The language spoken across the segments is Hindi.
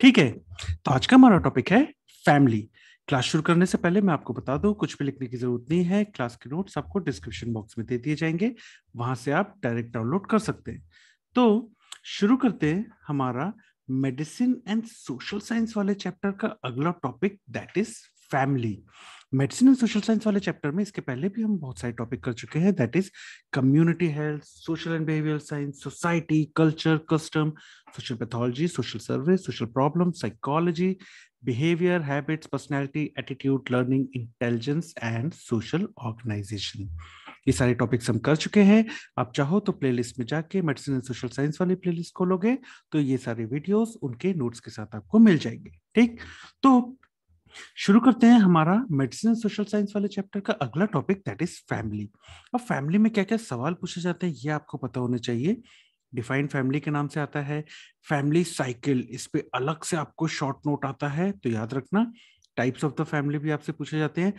ठीक है तो आज का हमारा टॉपिक है फैमिली क्लास शुरू करने से पहले मैं आपको बता दूं कुछ भी लिखने की जरूरत नहीं है क्लास के नोट्स आपको डिस्क्रिप्शन बॉक्स में दे दिए जाएंगे वहां से आप डायरेक्ट डाउनलोड कर सकते हैं तो शुरू करते हैं हमारा मेडिसिन एंड सोशल साइंस वाले चैप्टर का अगला topic that is family medicine and social science वाले चैप्टर में इसके पहले भी हम बहुत सारे टॉपिक कर चुके हैं that is community health social and behaviour science society culture custom social pathology social service social problem psychology behaviour habits personality attitude learning intelligence and social organisation ये सारे टॉपिक्स हम कर चुके हैं आप चाहो तो प्लेलिस्ट में जाके मेडिसिन एंड सोशल साइंस वाली प्लेलिस्ट खोलोगे तो ये सारे वीडियोस उनके नोट्स के साथ आपको मिल जाएंगे ठीक तो शुरू करते हैं हमारा मेडिसिन सोशल साइंस वाले चैप्टर का अगला टॉपिक दैट इज फैमिली अब फैमिली में क्या क्या सवाल पूछे जाते हैं ये आपको पता होना चाहिए डिफाइंड फैमिली के नाम से आता है फैमिली साइकिल इस पे अलग से आपको शॉर्ट नोट आता है तो याद रखना टाइप्स ऑफ द फैमिली भी आपसे पूछे जाते हैं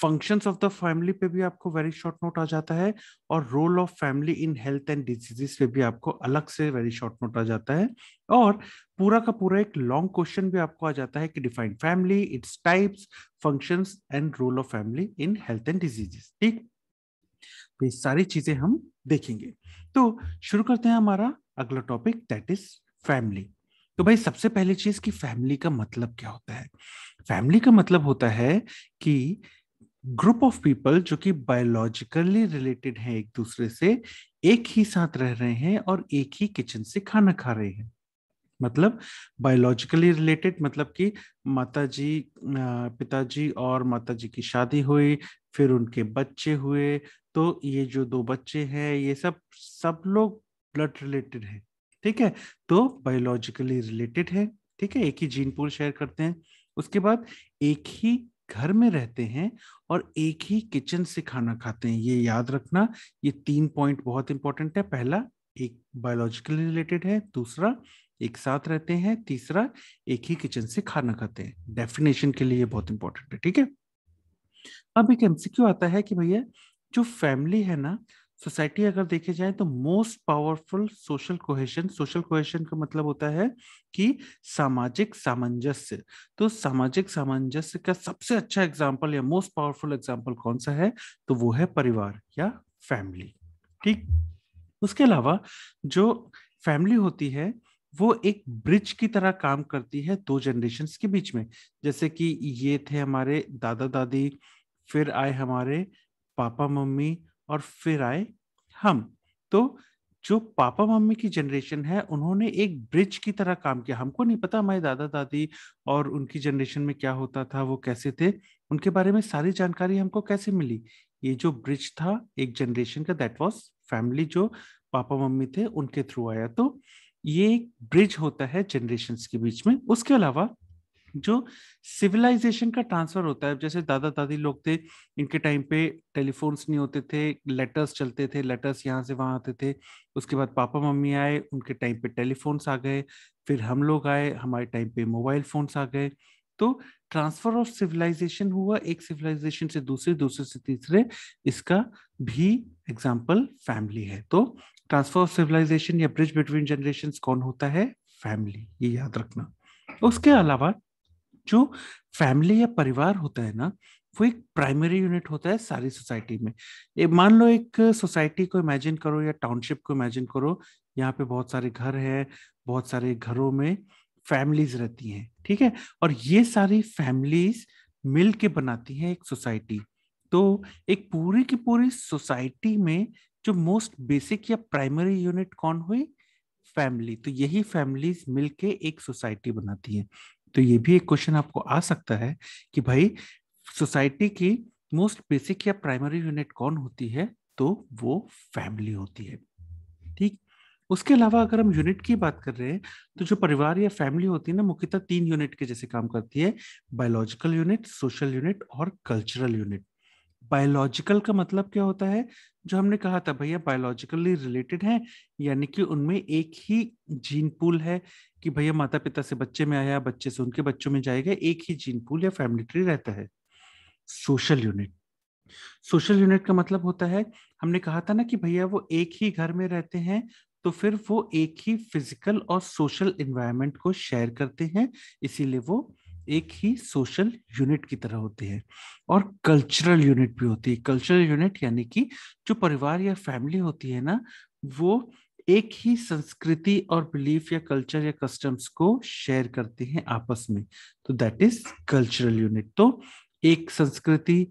फंक्शंस ऑफ द फैमिली पे भी आपको वेरी शॉर्ट नोट आ जाता है और role of family in health and diseases पे भी आपको अलग से वेरी शॉर्ट नोट आ जाता है और पूरा का पूरा एक लॉन्ग क्वेश्चन भी आपको आ जाता है कि define family its types functions and role of family in health and diseases ठीक तो ये सारी चीजें हम देखेंगे तो शुरू करते हैं हमारा अगला टॉपिक दैट इज फैमिली तो भाई सबसे पहली चीज कि फैमिली का मतलब क्या होता है फैमिली का मतलब होता है कि ग्रुप ऑफ पीपल जो कि बायोलॉजिकली रिलेटेड हैं एक दूसरे से एक ही साथ रह रहे हैं और एक ही किचन से खाना खा रहे हैं मतलब बायोलॉजिकली रिलेटेड मतलब कि माताजी पिताजी और माताजी की शादी हुई फिर उनके बच्चे हुए तो ये जो दो बच्चे हैं ये सब सब लोग ब्लड रिलेटेड हैं ठीक है तो बायोलॉजिकली रिलेटेड है ठीक है एक ही जीन पूल शेयर करते हैं उसके बाद एक ही घर में रहते हैं और एक ही किचन से खाना खाते हैं ये याद रखना ये तीन पॉइंट बहुत इंपॉर्टेंट है पहला एक बायोलॉजिकली रिलेटेड है दूसरा एक साथ रहते हैं तीसरा एक ही किचन से खाना खाते हैं डेफिनेशन के लिए बहुत इंपॉर्टेंट है ठीक है अब एक एमसीक्यू आता है कि भैया जो फैमिली है ना सोसाइटी अगर देखे जाए तो most powerful social cohesion social cohesion का मतलब होता है कि सामाजिक सामंजस्य तो सामाजिक सामंजस्य का सबसे अच्छा एग्जाम्पल या मोस्ट पावरफुल एग्जाम्पल कौन सा है तो वो है परिवार या फैमिली ठीक उसके अलावा जो फैमिली होती है वो एक ब्रिज की तरह काम करती है दो जनरेशन के बीच में जैसे कि ये थे हमारे दादा दादी फिर आए हमारे पापा मम्मी और फिर आए हम तो जो पापा मम्मी की जनरेशन है उन्होंने एक ब्रिज की तरह काम किया हमको नहीं पता हमारे दादा दादी और उनकी जनरेशन में क्या होता था वो कैसे थे उनके बारे में सारी जानकारी हमको कैसे मिली ये जो ब्रिज था एक जनरेशन का दैट वाज फैमिली जो पापा मम्मी थे उनके थ्रू आया तो ये एक ब्रिज होता है जनरेशन के बीच में उसके अलावा जो सिविलाइजेशन का ट्रांसफर होता है जैसे दादा दादी लोग थे इनके टाइम पे टेलीफोन्स नहीं होते थे लेटर्स चलते थे लेटर्स यहाँ से वहाँ आते थे उसके बाद पापा मम्मी आए उनके टाइम पे टेलीफोन्स आ गए फिर हम लोग आए हमारे टाइम पे मोबाइल फोन्स आ गए तो ट्रांसफर ऑफ सिविलाइजेशन हुआ एक सिविलाइजेशन से दूसरे दूसरे से तीसरे इसका भी एग्जाम्पल फैमिली है तो ट्रांसफर ऑफ सिविलाइजेशन या ब्रिज बिटवीन जनरेशन कौन होता है फैमिली ये याद रखना उसके अलावा जो फैमिली या परिवार होता है ना वो एक प्राइमरी यूनिट होता है सारी सोसाइटी में ये मान लो एक सोसाइटी को इमेजिन करो या टाउनशिप को इमेजिन करो यहाँ पे बहुत सारे घर हैं बहुत सारे घरों में फैमिलीज रहती हैं ठीक है और ये सारी फैमिलीज मिल के बनाती हैं एक सोसाइटी तो एक पूरी की पूरी सोसाइटी में जो मोस्ट बेसिक या प्राइमरी यूनिट कौन हुई फैमिली तो यही फैमिलीज मिलके एक सोसाइटी बनाती है तो ये भी एक क्वेश्चन आपको आ सकता है कि भाई सोसाइटी की मोस्ट बेसिक या प्राइमरी यूनिट कौन होती है तो वो फैमिली होती है ठीक उसके अलावा अगर हम यूनिट की बात कर रहे हैं तो जो परिवार या फैमिली होती है ना मुख्यतः तीन यूनिट के जैसे काम करती है बायोलॉजिकल यूनिट सोशल यूनिट और कल्चरल यूनिट बायोलॉजिकल का मतलब क्या होता है जो हमने कहा था भैया बायोलॉजिकली रिलेटेड हैं यानी कि उनमें एक ही जीन पूल है कि भैया माता पिता से बच्चे में आया बच्चे से उनके बच्चों में जाएगा एक ही जीन पूल या फैमिली ट्री रहता है सोशल यूनिट सोशल यूनिट का मतलब होता है हमने कहा था ना कि भैया वो एक ही घर में रहते हैं तो फिर वो एक ही फिजिकल और सोशल इन्वायरमेंट को शेयर करते हैं इसीलिए वो एक ही सोशल यूनिट की तरह होती है और कल्चरल यूनिट भी होती है कल्चरल यूनिट यानी कि जो परिवार या फैमिली होती है ना वो एक ही संस्कृति और बिलीफ या कल्चर या कस्टम्स को शेयर करते हैं आपस में तो दैट इज कल्चरल यूनिट तो एक संस्कृति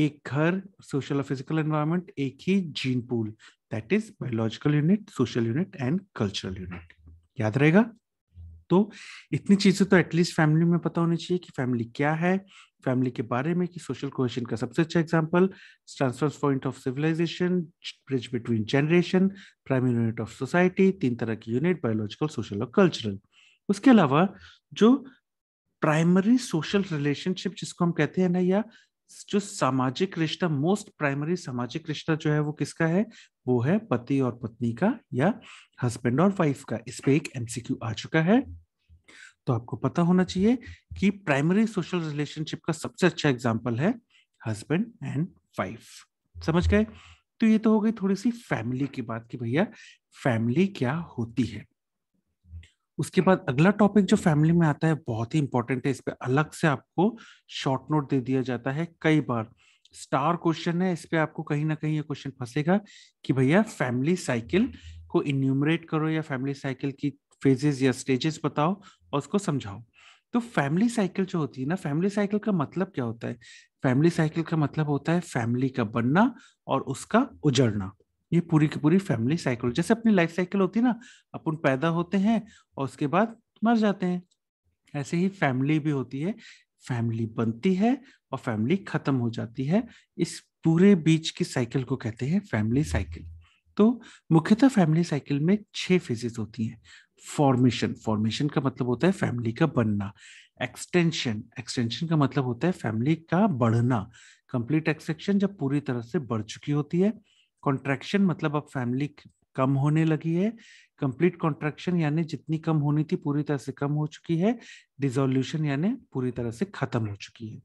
एक घर सोशल और फिजिकल एनवायरमेंट एक ही gene pool that is biological unit social unit and cultural unit याद रहेगा तो इतनी चीज़ें तो एटलीस्ट फैमिली में पता होनी चाहिए कि फैमिली क्या है फैमिली के बारे में कि सोशल क्वेश्चन का सबसे अच्छा example transfers point of civilization bridge between generation prime unit of society तीन तरह की यूनिट बायोलॉजिकल सोशल और कल्चरल उसके अलावा जो प्राइमरी सोशल रिलेशनशिप जिसको हम कहते हैं ना या जो सामाजिक रिश्ता मोस्ट प्राइमरी सामाजिक रिश्ता जो है वो किसका है वो है पति और पत्नी का या हस्बैंड और वाइफ का इस पे एक एमसीक्यू आ चुका है तो आपको पता होना चाहिए कि प्राइमरी सोशल रिलेशनशिप का सबसे अच्छा एग्जाम्पल है हस्बैंड एंड वाइफ समझ गए तो ये तो हो गई थोड़ी सी फैमिली की बात की भैया फैमिली क्या होती है उसके बाद अगला टॉपिक जो फैमिली में आता है बहुत ही इंपॉर्टेंट है इस पर अलग से आपको शॉर्ट नोट दे दिया जाता है कई बार स्टार क्वेश्चन है इस पर आपको कहीं ना कहीं ये क्वेश्चन फंसेगा कि भैया फैमिली साइकिल को इन्यूमरेट करो या फैमिली साइकिल की फेजेस या स्टेजेस बताओ और उसको समझाओ तो फैमिली साइकिल जो होती है ना फैमिली साइकिल का मतलब क्या होता है फैमिली साइकिल का मतलब होता है फैमिली का बनना और उसका उजड़ना ये पूरी की पूरी फैमिली साइकिल जैसे अपनी लाइफ साइकिल होती है ना अपन पैदा होते हैं और उसके बाद मर जाते हैं ऐसे ही फैमिली भी होती है फैमिली बनती है और फैमिली खत्म हो जाती है इस पूरे बीच की साइकिल को कहते हैं फैमिली साइकिल तो मुख्यतः फैमिली साइकिल में छह फेजेस होती हैं फॉर्मेशन फॉर्मेशन का मतलब होता है फैमिली का बनना एक्सटेंशन एक्सटेंशन का मतलब होता है फैमिली का बढ़ना कंप्लीट एक्सटेंशन जब पूरी तरह से बढ़ चुकी होती है कॉन्ट्रैक्शन मतलब अब फैमिली कम होने लगी है कंप्लीट कॉन्ट्रैक्शन यानी जितनी कम होनी थी पूरी तरह से कम हो चुकी है डिजोल्यूशन यानी पूरी तरह से खत्म हो चुकी है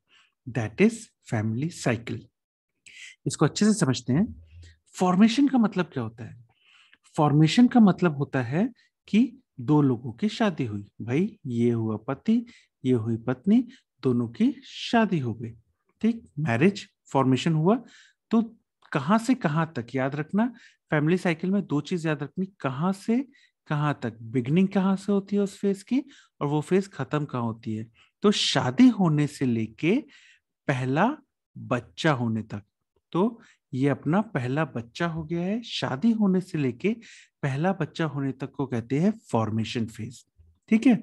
दैट इज फैमिली साइकिल इसको अच्छे से समझते हैं फॉर्मेशन का मतलब क्या होता है फॉर्मेशन का मतलब होता है कि दो लोगों की शादी हुई भाई ये हुआ पति ये हुई पत्नी दोनों की शादी हो गई ठीक मैरिज फॉर्मेशन हुआ तो कहां से कहां तक याद रखना फैमिली साइकिल में दो चीज याद रखनी कहां से कहां तक बिगनिंग कहाँ से होती है उस फेज की और वो फेज खत्म कहा होती है तो शादी होने से लेके पहला बच्चा होने तक तो ये अपना पहला बच्चा हो गया है शादी होने से लेके पहला बच्चा होने तक को कहते हैं फॉर्मेशन फेज ठीक है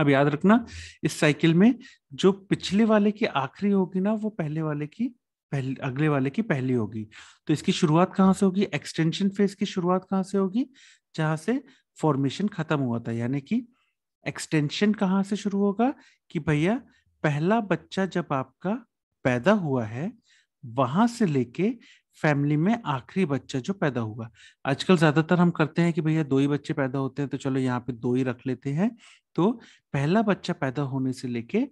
अब याद रखना इस साइकिल में जो पिछले वाले की आखिरी होगी ना वो पहले वाले की पहले अगले वाले की पहली होगी तो इसकी शुरुआत कहाँ से होगी एक्सटेंशन फेज की शुरुआत कहाँ से होगी जहाँ से फॉर्मेशन खत्म हुआ था यानी कि एक्सटेंशन कहाँ से शुरू होगा कि भैया पहला बच्चा जब आपका पैदा हुआ है वहां से लेके फैमिली में आखिरी बच्चा जो पैदा हुआ आजकल ज्यादातर हम करते हैं कि भैया दो ही बच्चे पैदा होते हैं तो चलो यहाँ पे दो ही रख लेते हैं तो पहला बच्चा पैदा होने से लेके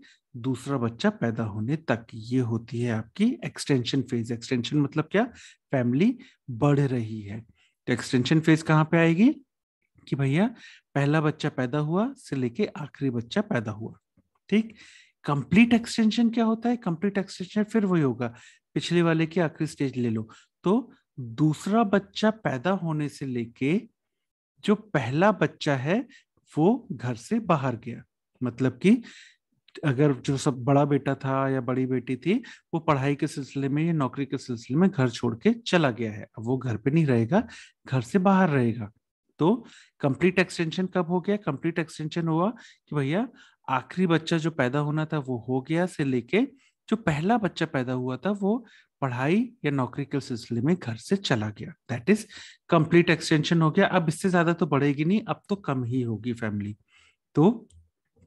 दूसरा बच्चा पैदा होने तक ये होती है आपकी एक्सटेंशन फेज एक्सटेंशन मतलब क्या फैमिली बढ़ रही है तो एक्सटेंशन फेज कहाँ पे आएगी कि भैया पहला बच्चा पैदा हुआ से लेके आखिरी बच्चा पैदा हुआ ठीक कंप्लीट एक्सटेंशन क्या होता है कंप्लीट एक्सटेंशन फिर वही होगा पिछले वाले की आखिरी स्टेज ले लो तो दूसरा बच्चा पैदा होने से लेके जो पहला बच्चा है वो घर से बाहर गया मतलब कि अगर जो सब बड़ा बेटा था या बड़ी बेटी थी वो पढ़ाई के सिलसिले में या नौकरी के सिलसिले में घर छोड़ के चला गया है अब वो घर पे नहीं रहेगा घर से बाहर रहेगा तो कंप्लीट एक्सटेंशन कब हो गया कंप्लीट एक्सटेंशन हुआ कि भैया आखिरी बच्चा जो पैदा होना था वो हो गया से लेके जो पहला बच्चा पैदा हुआ था वो पढ़ाई या नौकरी के सिलसिले में घर से चला गया दैट इज कंप्लीट एक्सटेंशन हो गया अब इससे ज्यादा तो बढ़ेगी नहीं अब तो कम ही होगी फैमिली तो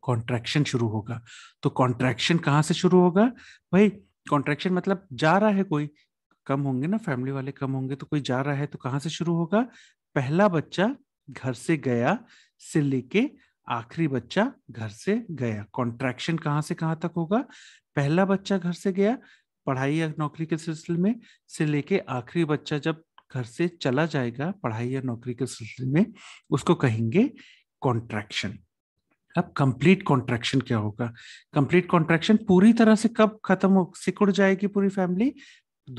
कॉन्ट्रैक्शन शुरू होगा तो कॉन्ट्रैक्शन कहाँ से शुरू होगा भाई कॉन्ट्रैक्शन मतलब जा रहा है कोई कम होंगे ना फैमिली वाले कम होंगे तो कोई जा रहा है तो कहाँ से शुरू होगा पहला बच्चा घर से गया से लेके आखिरी बच्चा घर से गया कॉन्ट्रैक्शन कहाँ से कहाँ तक होगा पहला बच्चा घर से गया पढ़ाई या नौकरी के सिलसिले में से लेके आखिरी बच्चा जब घर से चला जाएगा पढ़ाई या नौकरी के सिलसिले में उसको कहेंगे कॉन्ट्रैक्शन अब कंप्लीट कॉन्ट्रैक्शन क्या होगा कंप्लीट कॉन्ट्रैक्शन पूरी तरह से कब खत्म हो सिकुड़ जाएगी पूरी फैमिली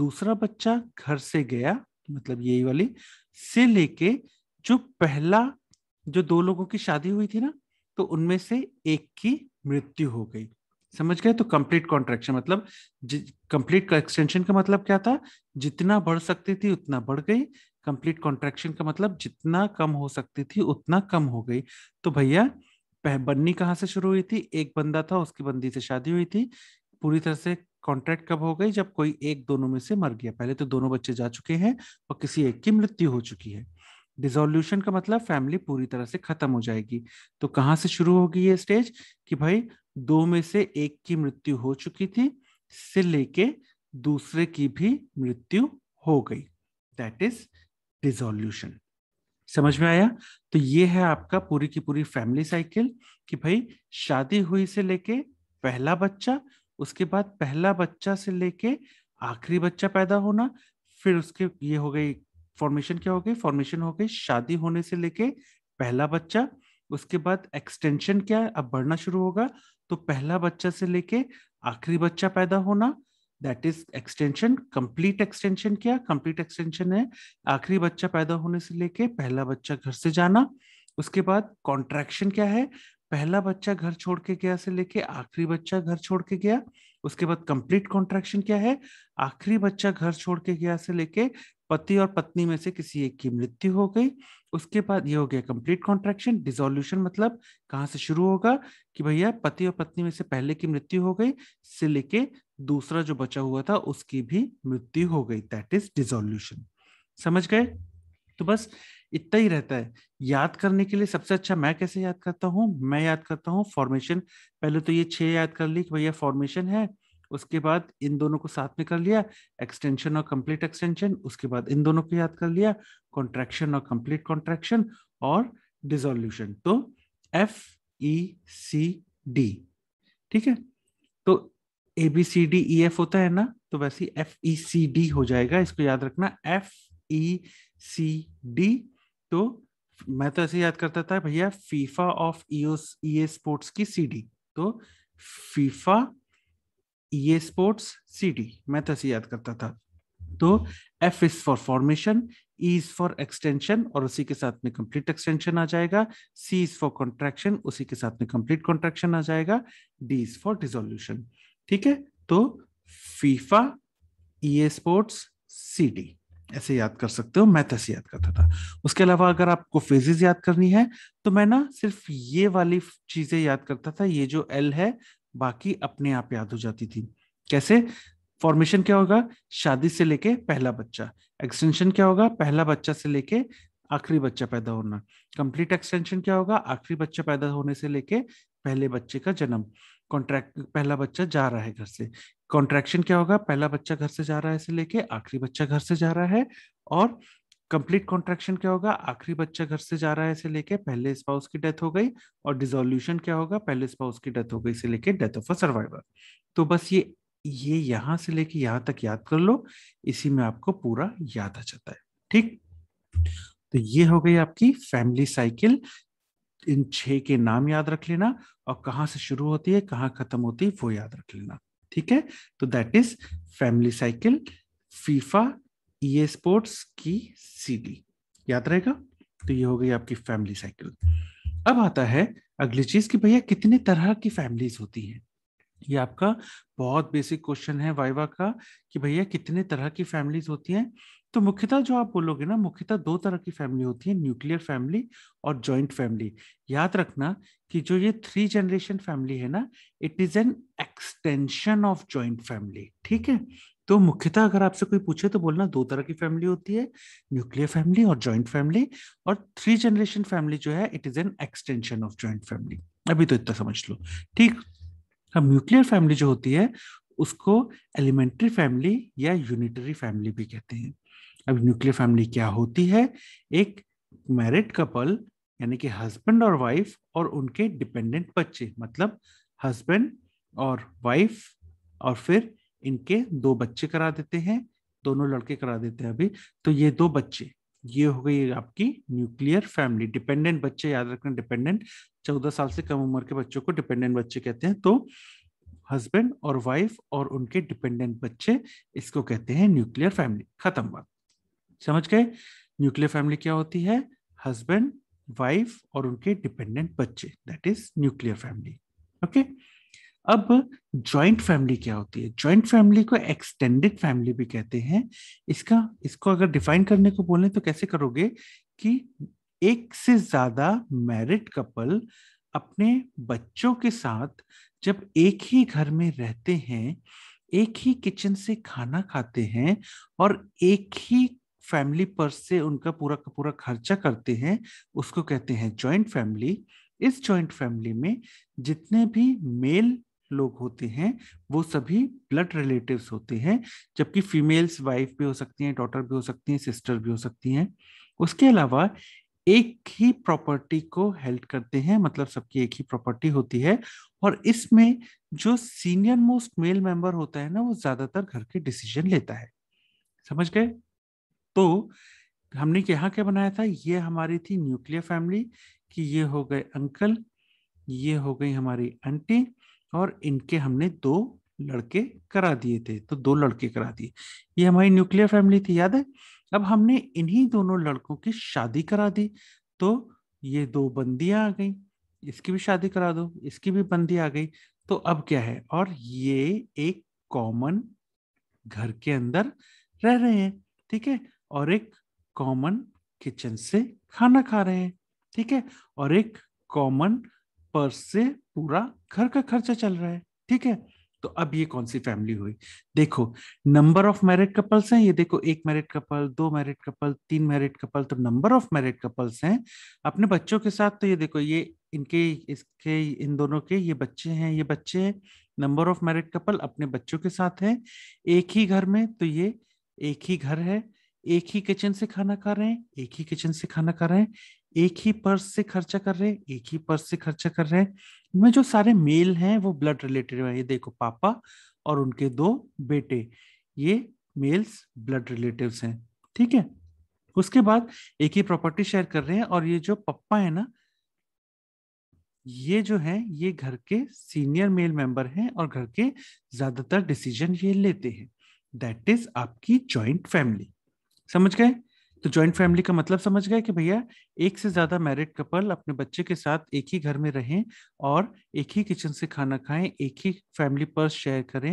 दूसरा बच्चा घर से गया मतलब यही वाली से लेके जो पहला जो दो लोगों की शादी हुई थी ना तो उनमें से एक की मृत्यु हो गई समझ गए तो कंप्लीट कॉन्ट्रेक्शन मतलब कंप्लीट एक्सटेंशन का मतलब क्या था जितना बढ़ सकती थी उतना बढ़ गई कंप्लीट कॉन्ट्रेक्शन का मतलब जितना कम हो सकती थी उतना कम हो गई तो भैया बन्नी कहाँ से शुरू हुई थी एक बंदा था उसकी बंदी से शादी हुई थी पूरी तरह से कॉन्ट्रैक्ट कब हो गई जब कोई एक दोनों में से मर गया पहले तो दोनों बच्चे जा चुके हैं और किसी एक की मृत्यु हो चुकी है डिजोल्यूशन का मतलब फैमिली पूरी तरह से खत्म हो जाएगी तो कहाँ से शुरू होगी ये स्टेज कि भाई दो में से एक की मृत्यु हो चुकी थी से लेके दूसरे की भी मृत्यु हो गई दैट इज डिजोल्यूशन समझ में आया तो ये है आपका पूरी की पूरी फैमिली साइकिल कि भाई शादी हुई से लेके पहला बच्चा उसके बाद पहला बच्चा से लेके आखिरी बच्चा पैदा होना फिर उसके ये हो गई फॉर्मेशन क्या हो गई फॉर्मेशन हो गई शादी होने से लेके पहला बच्चा उसके बाद एक्सटेंशन क्या है अब बढ़ना शुरू होगा तो पहला बच्चा से लेके आखिरी बच्चा पैदा होना that is extension complete extension क्या कंप्लीट एक्सटेंशन है आखिरी बच्चा पैदा होने से लेके पहला बच्चा घर से जाना उसके बाद कॉन्ट्रैक्शन क्या है पहला बच्चा घर छोड़ के गया से लेके आखिरी बच्चा घर छोड़ के गया उसके बाद कंप्लीट कॉन्ट्रैक्शन क्या है आखिरी बच्चा घर छोड़ के गया से लेके पति और पत्नी में से किसी एक की मृत्यु हो गई उसके बाद ये हो गया कंप्लीट कॉन्ट्रैक्शन डिजोल्यूशन मतलब कहाँ से शुरू होगा कि भैया पति और पत्नी में से पहले की मृत्यु हो गई से लेके दूसरा जो बचा हुआ था उसकी भी मृत्यु हो गई दैट इज डिजोल्यूशन समझ गए तो बस इतना ही रहता है याद करने के लिए सबसे अच्छा मैं कैसे याद करता हूँ मैं याद करता हूँ फॉर्मेशन पहले तो ये छह याद कर ली कि भैया फॉर्मेशन है उसके बाद इन दोनों को साथ में कर लिया एक्सटेंशन और कंप्लीट एक्सटेंशन उसके बाद इन दोनों को याद कर लिया कॉन्ट्रेक्शन और कंप्लीट कॉन्ट्रैक्शन और डिजोल्यूशन तो एफ ई सी डी ठीक है तो A B C D E F होता है ना तो वैसे एफ ई सी डी हो जाएगा इसको याद रखना एफ ई सी डी तो मैं तो ऐसे याद करता था भैया फीफा ऑफ ई स्पोर्ट्स की सीडी तो फीफा ई स्पोर्ट्स सीडी मैं तो ऐसे याद करता था तो F is for formation E is for extension और उसी के साथ में कंप्लीट एक्सटेंशन आ जाएगा सी इज फॉर कॉन्ट्रैक्शन उसी के साथ में कंप्लीट कॉन्ट्रैक्शन आ जाएगा डी इज फॉर डिजोल्यूशन ठीक है तो FIFA E sports C D ऐसे याद कर सकते हो मैथ ऐसे याद करता था उसके अलावा अगर आपको फेजेस याद करनी है तो मैं ना सिर्फ ये वाली चीजें याद करता था ये जो एल है बाकी अपने आप याद हो जाती थी कैसे फॉर्मेशन क्या होगा शादी से लेके पहला बच्चा एक्सटेंशन क्या होगा पहला बच्चा से लेके आखिरी बच्चा पैदा होना कंप्लीट एक्सटेंशन क्या होगा आखिरी बच्चा पैदा होने से लेके पहले बच्चे का जन्म कॉन्ट्रैक्ट पहला बच्चा जा रहा है घर से कॉन्ट्रैक्शन क्या होगा पहला बच्चा घर से जा रहा है इसे लेके आखिरी बच्चा घर से जा रहा है और कंप्लीट कॉन्ट्रैक्शन क्या होगा आखिरी बच्चा घर से जा रहा है इसे लेके पहले स्पाउस की डेथ हो गई और डिजोल्यूशन क्या होगा पहले स्पाउस की डेथ हो गई इसे लेके डेथ ऑफ अ सर्वाइवर तो बस ये ये यहां से लेके यहाँ तक याद कर लो इसी में आपको पूरा याद आ जाता है ठीक तो ये हो गई आपकी फैमिली साइकिल इन छह के नाम याद रख लेना और कहाँ से शुरू होती है कहाँ खत्म होती है वो याद रख लेना ठीक है तो that is family cycle FIFA E sports की सीडी याद रहेगा तो ये हो गई आपकी फैमिली साइकिल अब आता है अगली चीज कि भैया कितने तरह की फैमिलीज होती हैं ये आपका बहुत बेसिक क्वेश्चन है वाइवा का कि भैया कितने तरह की फैमिलीज होती हैं तो मुख्यतः जो आप बोलोगे ना मुख्यतः दो तरह की फैमिली होती है न्यूक्लियर फैमिली और जॉइंट फैमिली याद रखना कि जो ये थ्री जनरेशन फैमिली है ना it is an extension of joint family ठीक है तो मुख्यतः अगर आपसे कोई पूछे तो बोलना दो तरह की फैमिली होती है न्यूक्लियर फैमिली और ज्वाइंट फैमिली और थ्री जनरेशन फैमिली जो है it is an extension of joint family अभी तो इतना समझ लो ठीक अब न्यूक्लियर फैमिली जो होती है उसको एलिमेंट्री फैमिली या यूनिटरी फैमिली भी कहते हैं अब न्यूक्लियर फैमिली क्या होती है एक मैरिड कपल यानी कि हस्बैंड और वाइफ और उनके डिपेंडेंट बच्चे मतलब हस्बैंड और वाइफ और फिर इनके दो बच्चे करा देते हैं दोनों लड़के करा देते हैं अभी तो ये दो बच्चे ये हो गई आपकी न्यूक्लियर फैमिली डिपेंडेंट बच्चे याद रखना डिपेंडेंट चौदह साल से कम उम्र के बच्चों को डिपेंडेंट बच्चे कहते हैं तो हस्बैंड और वाइफ और उनके डिपेंडेंट बच्चे इसको कहते हैं न्यूक्लियर फैमिली खत्म बात समझ गए न्यूक्लियर फैमिली क्या होती है हस्बैंड वाइफ और उनके डिपेंडेंट बच्चे that is nuclear family okay अब जॉइंट फैमिली क्या होती है जॉइंट फैमिली को एक्सटेंडेड फैमिली भी कहते हैं इसका इसको अगर डिफाइन करने को बोले तो कैसे करोगे कि एक से ज्यादा मैरिड कपल अपने बच्चों के साथ जब एक ही घर में रहते हैं एक ही किचन से खाना खाते हैं और एक ही फैमिली पर्स से उनका पूरा का पूरा खर्चा करते हैं उसको कहते हैं जॉइंट फैमिली इस जॉइंट फैमिली में जितने भी मेल लोग होते हैं वो सभी ब्लड रिलेटिव्स होते हैं जबकि फीमेल्स वाइफ भी हो सकती हैं डॉटर भी हो सकती हैं सिस्टर भी हो सकती हैं उसके अलावा एक ही प्रॉपर्टी को हेल्प करते हैं मतलब सबकी एक ही प्रॉपर्टी होती है और इसमें जो सीनियर मोस्ट मेल मेंबर होता है ना वो ज्यादातर घर के डिसीजन लेता है समझ गए तो हमने यहाँ क्या बनाया था ये हमारी थी न्यूक्लियर फैमिली कि ये हो गए अंकल ये हो गई हमारी आंटी और इनके हमने दो लड़के करा दिए थे तो दो लड़के करा दिए ये हमारी न्यूक्लियर फैमिली थी याद है अब हमने इन्हीं दोनों लड़कों की शादी करा दी तो ये दो बंदियां आ गई इसकी भी शादी करा दो इसकी भी बंदी आ गई तो अब क्या है और ये एक कॉमन घर के अंदर रह रहे हैं ठीक है और एक कॉमन किचन से खाना खा रहे हैं ठीक है और एक कॉमन पर्स से पूरा घर का खर्चा चल रहा है ठीक है तो अब ये कौन सी फैमिली हुई देखो नंबर ऑफ मैरिड कपल्स हैं ये देखो एक मैरिड कपल दो मैरिड कपल तीन मैरिड कपल तो नंबर ऑफ मैरिड कपल्स हैं अपने बच्चों के साथ तो ये देखो ये इनके इसके इन दोनों के ये बच्चे हैं ये बच्चे नंबर ऑफ मैरिड कपल अपने बच्चों के साथ है एक ही घर में तो ये एक ही घर है एक ही किचन से खाना खा रहे हैं एक ही किचन से खाना खा रहे हैं एक ही पर्स से खर्चा कर रहे हैं एक ही पर्स से खर्चा कर रहे हैं इनमें जो सारे मेल हैं वो ब्लड रिलेटेड है ये देखो पापा और उनके दो बेटे ये मेल्स ब्लड रिलेटिव्स हैं ठीक है उसके बाद एक ही प्रॉपर्टी शेयर कर रहे हैं और ये जो पप्पा है ना ये जो है ये घर के सीनियर मेल मेंबर हैं और घर के ज्यादातर डिसीजन ये लेते हैं दैट इज आपकी ज्वाइंट फैमिली समझ गए तो ज्वाइंट फैमिली का मतलब समझ गए कि भैया एक से ज्यादा मैरिड कपल अपने बच्चे के साथ एक ही घर में रहें और एक ही किचन से खाना खाएं एक ही फैमिली पर्स शेयर करें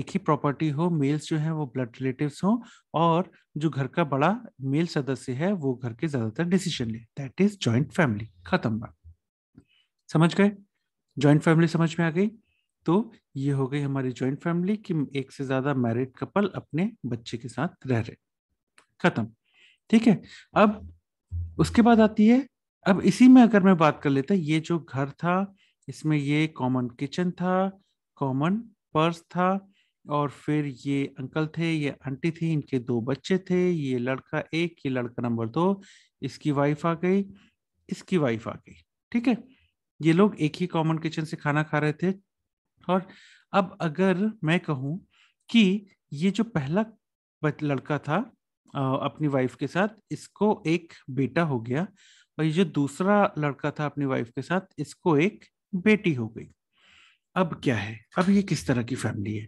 एक ही प्रॉपर्टी हो मेल्स जो है वो ब्लड रिलेटिव्स हो और जो घर का बड़ा मेल सदस्य है वो घर के ज्यादातर डिसीजन ले दैट इज ज्वाइंट फैमिली खत्म बात समझ गए ज्वाइंट फैमिली समझ में आ गई तो ये हो गई हमारी ज्वाइंट फैमिली कि एक से ज्यादा मैरिड कपल अपने बच्चे के साथ रह रहे खत्म ठीक है अब उसके बाद आती है अब इसी में अगर मैं बात कर लेता ये जो घर था इसमें ये कॉमन किचन था कॉमन पर्स था और फिर ये अंकल थे ये आंटी थी इनके दो बच्चे थे ये लड़का एक ये लड़का नंबर दो इसकी वाइफ आ गई इसकी वाइफ आ गई ठीक है ये लोग एक ही कॉमन किचन से खाना खा रहे थे और अब अगर मैं कहूँ कि ये जो पहला लड़का था अपनी वाइफ के साथ इसको एक बेटा हो गया और ये जो दूसरा लड़का था अपनी वाइफ के साथ इसको एक बेटी हो गई अब क्या है अब ये किस तरह की फैमिली है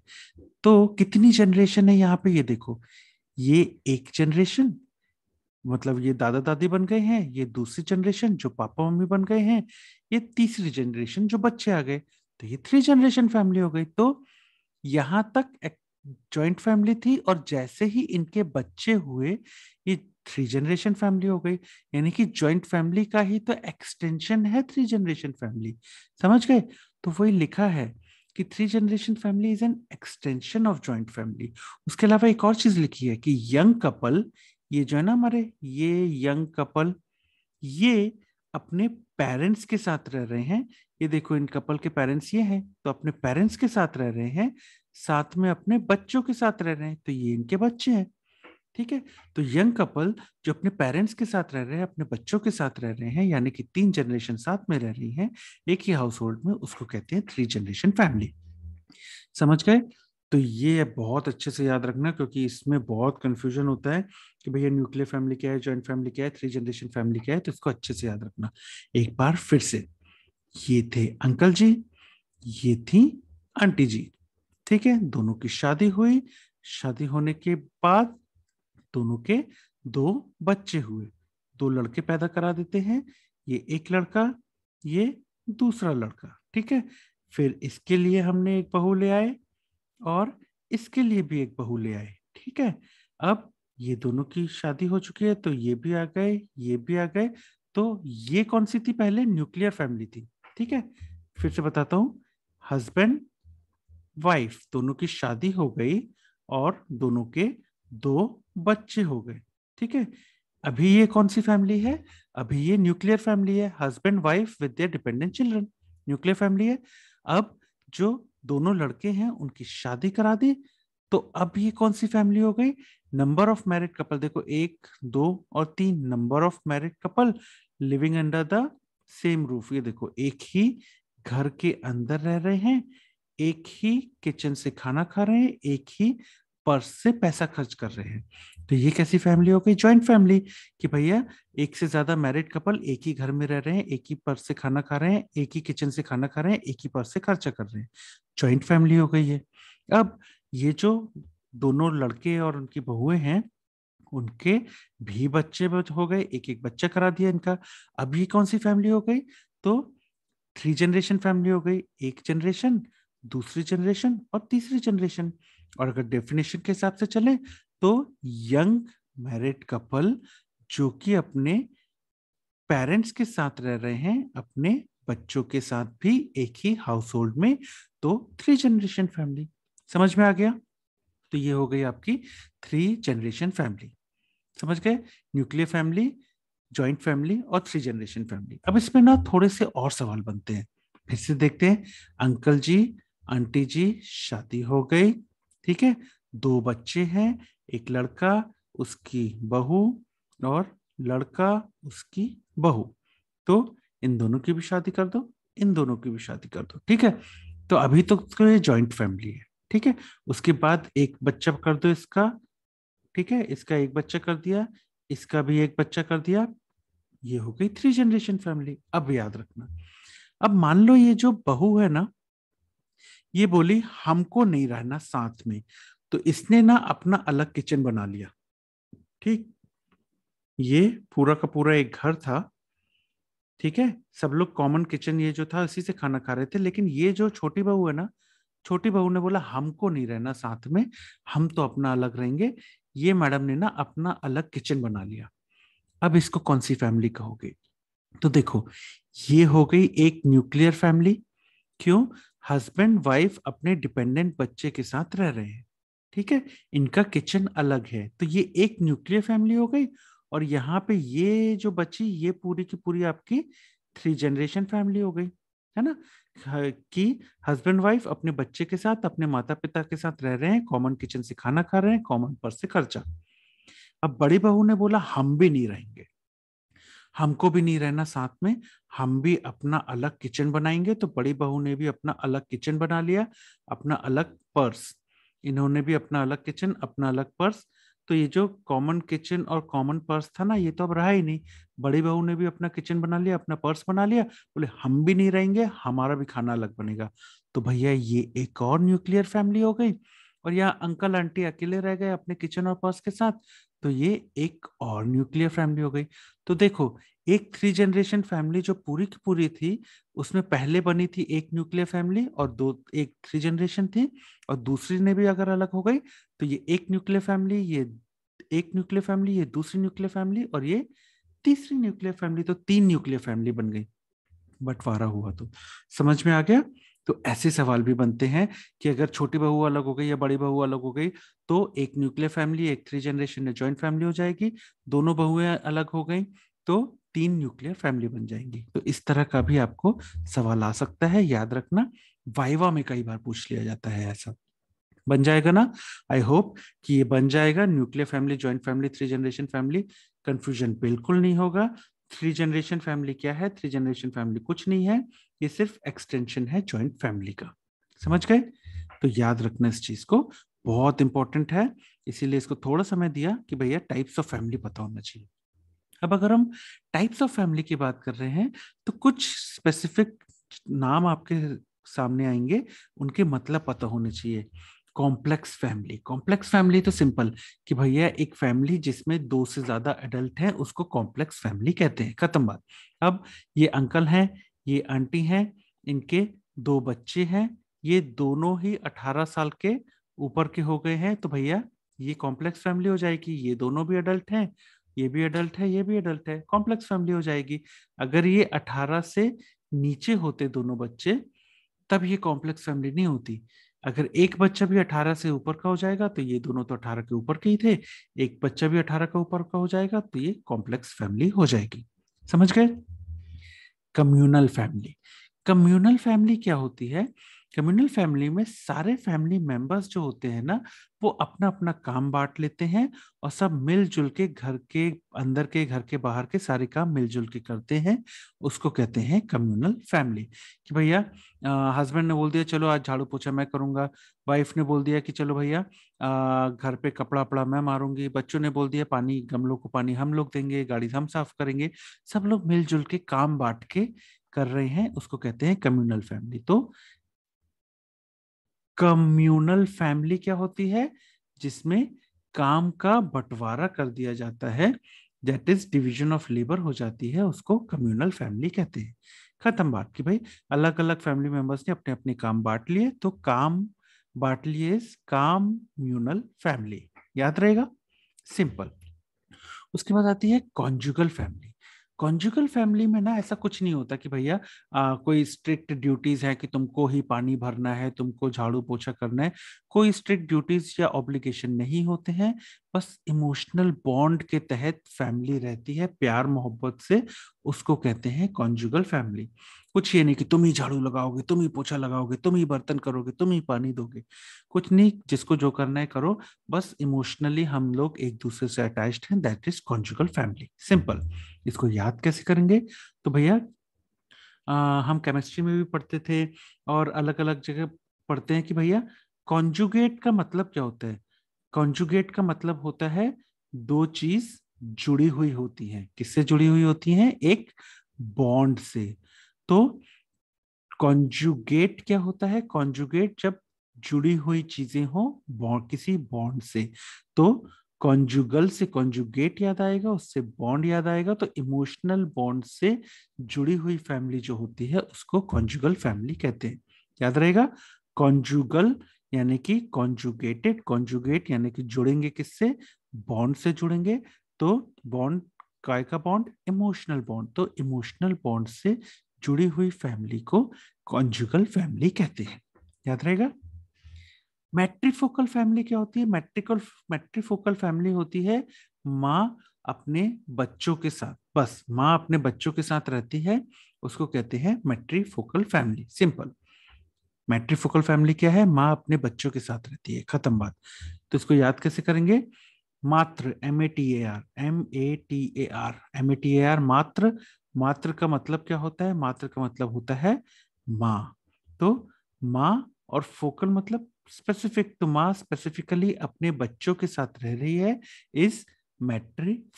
तो कितनी जनरेशन है यहाँ पे ये देखो ये एक जनरेशन मतलब ये दादा दादी बन गए हैं ये दूसरी जनरेशन जो पापा मम्मी बन गए हैं ये तीसरी जनरेशन जो बच्चे आ गए तो ये थ्री जनरेशन फैमिली हो गई तो यहाँ तक ज्वाइंट फैमिली थी और जैसे ही इनके बच्चे हुए ये थ्री जनरेशन फैमिली हो गई यानी कि ज्वाइंट फैमिली का ही तो एक्सटेंशन है थ्री जनरेशन फैमिली समझ गए तो वही लिखा है कि three generation family is an extension of joint family उसके अलावा एक और चीज लिखी है कि यंग कपल ये जो है ना हमारे ये यंग कपल ये अपने पेरेंट्स के साथ रह रहे हैं ये देखो इन कपल के पेरेंट्स ये हैं तो अपने पेरेंट्स के साथ रह रहे हैं साथ में अपने बच्चों के साथ रह रहे हैं तो ये इनके बच्चे हैं ठीक है तो यंग कपल जो अपने पेरेंट्स के साथ रह रहे हैं अपने बच्चों के साथ रह रहे हैं यानी कि तीन जनरेशन साथ में रह रही हैं एक ही हाउस होल्ड में उसको कहते हैं थ्री जनरेशन फैमिली समझ गए तो ये बहुत अच्छे से याद रखना क्योंकि इसमें बहुत कंफ्यूजन होता है कि भैया न्यूक्लियर फैमिली क्या है ज्वाइंट फैमिली क्या है थ्री जनरेशन फैमिली क्या है तो इसको अच्छे से याद रखना एक बार फिर से ये थे अंकल जी ये थी आंटी जी ठीक है दोनों की शादी हुई शादी होने के बाद दोनों के दो बच्चे हुए दो लड़के पैदा करा देते हैं ये एक लड़का ये दूसरा लड़का ठीक है फिर इसके लिए हमने एक बहू ले आए और इसके लिए भी एक बहू ले आए ठीक है अब ये दोनों की शादी हो चुकी है तो ये भी आ गए ये भी आ गए तो ये कौन सी थी पहले न्यूक्लियर फैमिली थी ठीक है फिर से बताता हूँ हस्बैंड वाइफ दोनों की शादी हो गई और दोनों के दो बच्चे हो गए ठीक है अभी ये कौन सी फैमिली है अभी ये न्यूक्लियर फैमिली है husband wife with their dependent children nuclear family है अब जो दोनों लड़के हैं उनकी शादी करा दी तो अब ये कौन सी फैमिली हो गई नंबर ऑफ मैरिड कपल देखो एक दो और तीन number of married couple living under the same roof ये देखो एक ही घर के अंदर रह रहे हैं एक ही किचन से खाना खा रहे हैं एक ही पर्स से पैसा खर्च कर रहे हैं तो ये कैसी फैमिली हो गई ज्वाइंट फैमिली कि भैया एक से ज्यादा मैरिड कपल एक ही घर में रह रहे हैं एक ही पर्स से खाना खा रहे हैं एक ही किचन से खाना खा रहे हैं एक ही पर्स से खर्चा कर रहे हैं ज्वाइंट फैमिली हो गई है अब ये जो दोनों लड़के और उनकी बहुएं हैं उनके भी बच्चे हो गए एक एक बच्चा करा दिया इनका अब ये कौन सी फैमिली हो गई तो थ्री जनरेशन फैमिली हो गई एक जनरेशन दूसरी जनरेशन और तीसरी जनरेशन और अगर डेफिनेशन के हिसाब से चले तो यंग मैरिड कपल जो कि अपने पेरेंट्स के साथ रह रहे हैं अपने बच्चों के साथ भी एक ही हाउस होल्ड में तो थ्री जनरेशन फैमिली समझ में आ गया तो ये हो गई आपकी थ्री जनरेशन फैमिली समझ गए न्यूक्लियर फैमिली ज्वाइंट फैमिली और थ्री जनरेशन फैमिली अब इसमें ना थोड़े से और सवाल बनते हैं फिर से देखते हैं अंकल जी आंटी जी शादी हो गई ठीक है दो बच्चे हैं एक लड़का उसकी बहू और लड़का उसकी बहू तो इन दोनों की भी शादी कर दो इन दोनों की भी शादी कर दो ठीक है तो अभी तो, तो ये जॉइंट फैमिली है ठीक है उसके बाद एक बच्चा कर दो इसका ठीक है इसका एक बच्चा कर दिया इसका भी एक बच्चा कर दिया ये हो गई थ्री जनरेशन फैमिली अब याद रखना अब मान लो ये जो बहू है ना ये बोली हमको नहीं रहना साथ में तो इसने ना अपना अलग किचन बना लिया ठीक ये पूरा का पूरा एक घर था ठीक है सब लोग कॉमन किचन ये जो था इसी से खाना खा रहे थे लेकिन ये जो छोटी बहू है ना छोटी बहू ने बोला हमको नहीं रहना साथ में हम तो अपना अलग रहेंगे ये मैडम ने ना अपना अलग किचन बना लिया अब इसको कौन सी फैमिली कहोगे तो देखो ये हो गई एक न्यूक्लियर फैमिली क्यों हस्बैंड वाइफ अपने डिपेंडेंट बच्चे के साथ रह रहे हैं ठीक है इनका किचन अलग है तो ये एक न्यूक्लियर फैमिली हो गई और यहाँ पे ये जो बची ये पूरी की पूरी आपकी थ्री जनरेशन फैमिली हो गई है ना कि हस्बैंड वाइफ अपने बच्चे के साथ अपने माता पिता के साथ रह रहे हैं कॉमन किचन से खाना खा रहे हैं कॉमन पर से खर्चा अब बड़ी बहू ने बोला हम भी नहीं रहेंगे हमको भी नहीं रहना साथ में हम भी अपना अलग किचन बनाएंगे तो बड़ी बहू ने भी अपना अलग किचन बना लिया अपना अलग पर्स इन्होंने भी अपना अलग किचन अपना अलग पर्स तो ये जो कॉमन किचन और कॉमन पर्स था ना ये तो अब रहा ही नहीं बड़ी बहू ने भी अपना किचन बना लिया अपना पर्स बना लिया बोले हम भी नहीं रहेंगे हमारा भी खाना अलग बनेगा तो भैया ये एक और न्यूक्लियर फैमिली हो गई और यहाँ अंकल आंटी अकेले रह गए अपने किचन और पर्स के साथ तो ये एक और न्यूक्लियर फैमिली हो गई तो देखो एक थ्री जनरेशन फैमिली जो पूरी की पूरी थी उसमें पहले बनी थी एक न्यूक्लियर फैमिली और दो एक थ्री जनरेशन थी और दूसरी ने भी अगर अलग हो गई तो ये एक न्यूक्लियर फैमिली ये एक न्यूक्लियर फैमिली ये दूसरी न्यूक्लियर फैमिली और ये तीसरी न्यूक्लियर फैमिली तो तीन न्यूक्लियर फैमिली बन गई बंटवारा हुआ तो समझ में आ गया तो ऐसे सवाल भी बनते हैं कि अगर छोटी बहू अलग हो गई या बड़ी बहू अलग हो गई तो एक न्यूक्लियर फैमिली एक थ्री जनरेशन या ज्वाइंट फैमिली हो जाएगी दोनों बहुएं अलग हो गई तो तीन न्यूक्लियर फैमिली बन जाएंगी तो इस तरह का भी आपको सवाल आ सकता है याद रखना वाइवा में कई बार पूछ लिया जाता है ऐसा बन जाएगा ना आई होप कि ये बन जाएगा nuclear family joint family three generation family confusion बिल्कुल नहीं होगा थ्री जनरेशन फैमिली क्या है थ्री जनरेशन फैमिली कुछ नहीं है ये सिर्फ एक्सटेंशन है ज्वाइंट फैमिली का समझ गए तो याद रखना इस चीज को बहुत इंपॉर्टेंट है इसीलिए इसको थोड़ा समय दिया कि भैया टाइप्स ऑफ फैमिली पता होना चाहिए अब अगर हम टाइप्स ऑफ फैमिली की बात कर रहे हैं तो कुछ स्पेसिफिक नाम आपके सामने आएंगे उनके मतलब पता होने चाहिए कॉम्प्लेक्स फैमिली कॉम्प्लेक्स फैमिली तो सिंपल कि भैया एक फैमिली जिसमें दो से ज्यादा अडल्ट हैं उसको कॉम्प्लेक्स फैमिली कहते हैं खत्म बात अब ये अंकल हैं ये आंटी हैं इनके दो बच्चे हैं ये दोनों ही 18 साल के ऊपर के हो गए हैं तो भैया ये कॉम्प्लेक्स फैमिली हो जाएगी ये दोनों भी अडल्ट हैं ये भी अडल्ट है ये भी अडल्ट है कॉम्प्लेक्स फैमिली हो जाएगी अगर ये 18 से नीचे होते दोनों बच्चे तब ये कॉम्प्लेक्स फैमिली नहीं होती अगर एक बच्चा भी अठारह से ऊपर का हो जाएगा तो ये दोनों तो अठारह के ऊपर के ही थे एक बच्चा भी अठारह का ऊपर का हो जाएगा तो ये कॉम्प्लेक्स फैमिली हो जाएगी समझ गए कम्युनल फैमिली कम्युनल फैमिली क्या होती है कम्युनल फैमिली में सारे फैमिली मेंबर्स जो होते हैं ना वो अपना अपना काम बांट लेते हैं और सब मिलजुल के घर के अंदर के घर के बाहर के सारे काम मिलजुल के करते हैं उसको कहते हैं कम्युनल फैमिली कि भैया हस्बैंड ने बोल दिया चलो आज झाड़ू पोछा मैं करूंगा वाइफ ने बोल दिया कि चलो भैया घर पे कपड़ा पड़ा मैं मारूंगी बच्चों ने बोल दिया पानी गमलों को पानी हम लोग देंगे गाड़ी हम साफ करेंगे सब लोग मिलजुल के काम बांट के कर रहे हैं उसको कहते हैं कम्युनल फैमिली तो कम्युनल फैमिली क्या होती है जिसमें काम का बंटवारा कर दिया जाता है that is division of labour हो जाती है उसको कम्युनल फैमिली कहते हैं खत्म बात की भाई अलग अलग फैमिली मेंबर्स ने अपने अपने काम बांट लिए तो काम बांट लिए काम म्यूनल फैमिली याद रहेगा सिंपल उसके बाद आती है कॉन्जुगल फैमिली कॉन्जुगल फैमिली में ना ऐसा कुछ नहीं होता कि भैया कोई स्ट्रिक्ट ड्यूटीज है कि तुमको ही पानी भरना है तुमको झाड़ू पोछा करना है कोई स्ट्रिक्ट ड्यूटीज या ऑब्लिगेशन नहीं होते हैं बस इमोशनल बॉन्ड के तहत फैमिली रहती है प्यार मोहब्बत से उसको कहते हैं कॉन्जुगल फैमिली कुछ ये नहीं कि तुम ही झाड़ू लगाओगे तुम ही पोछा लगाओगे तुम ही बर्तन करोगे तुम ही पानी दोगे कुछ नहीं जिसको जो करना है करो बस इमोशनली हम लोग एक दूसरे से अटैच हैं that is conjugal family simple इसको याद कैसे करेंगे तो भैया हम केमिस्ट्री में भी पढ़ते थे और अलग अलग जगह पढ़ते हैं कि भैया कॉन्जुगेट का मतलब क्या होता है कॉन्जुगेट का मतलब होता है दो चीज जुड़ी हुई होती है किससे जुड़ी हुई होती है एक बॉन्ड से तो कॉन्जुगेट क्या होता है कॉन्जुगेट जब जुड़ी हुई चीजें हो बॉन्ड किसी बॉन्ड से तो कॉन्जुगल से कॉन्जुगेट याद आएगा उससे बॉन्ड याद आएगा तो इमोशनल बॉन्ड से जुड़ी हुई फैमिली जो होती है उसको कॉन्जुगल फैमिली कहते हैं याद रहेगा कॉन्जुगल यानी कि कॉन्जुगेटेड कॉन्जुगेट यानी कि जुड़ेंगे किससे बॉन्ड से जुड़ेंगे तो बॉन्ड काय का बॉन्ड इमोशनल बॉन्ड तो इमोशनल बॉन्ड से जुड़ी हुई फैमिली को कॉन्जुगल फैमिली कहते हैं याद रहेगा मैट्रिफोकल फैमिली क्या होती है मैट्रिकल मैट्रिफोकल फैमिली होती है माँ अपने बच्चों के साथ बस माँ अपने बच्चों के साथ रहती है उसको कहते हैं matrifocal family simple matrifocal family क्या है माँ अपने बच्चों के साथ रहती है खत्म बात तो इसको याद कैसे करेंगे मात्र M A T A R M A T A R M A T A R मात्र मात्र का मतलब क्या होता है मात्र का मतलब होता है माँ तो माँ और फोकल मतलब स्पेसिफिक तो माँ स्पेसिफिकली अपने बच्चों के साथ रह रही है इस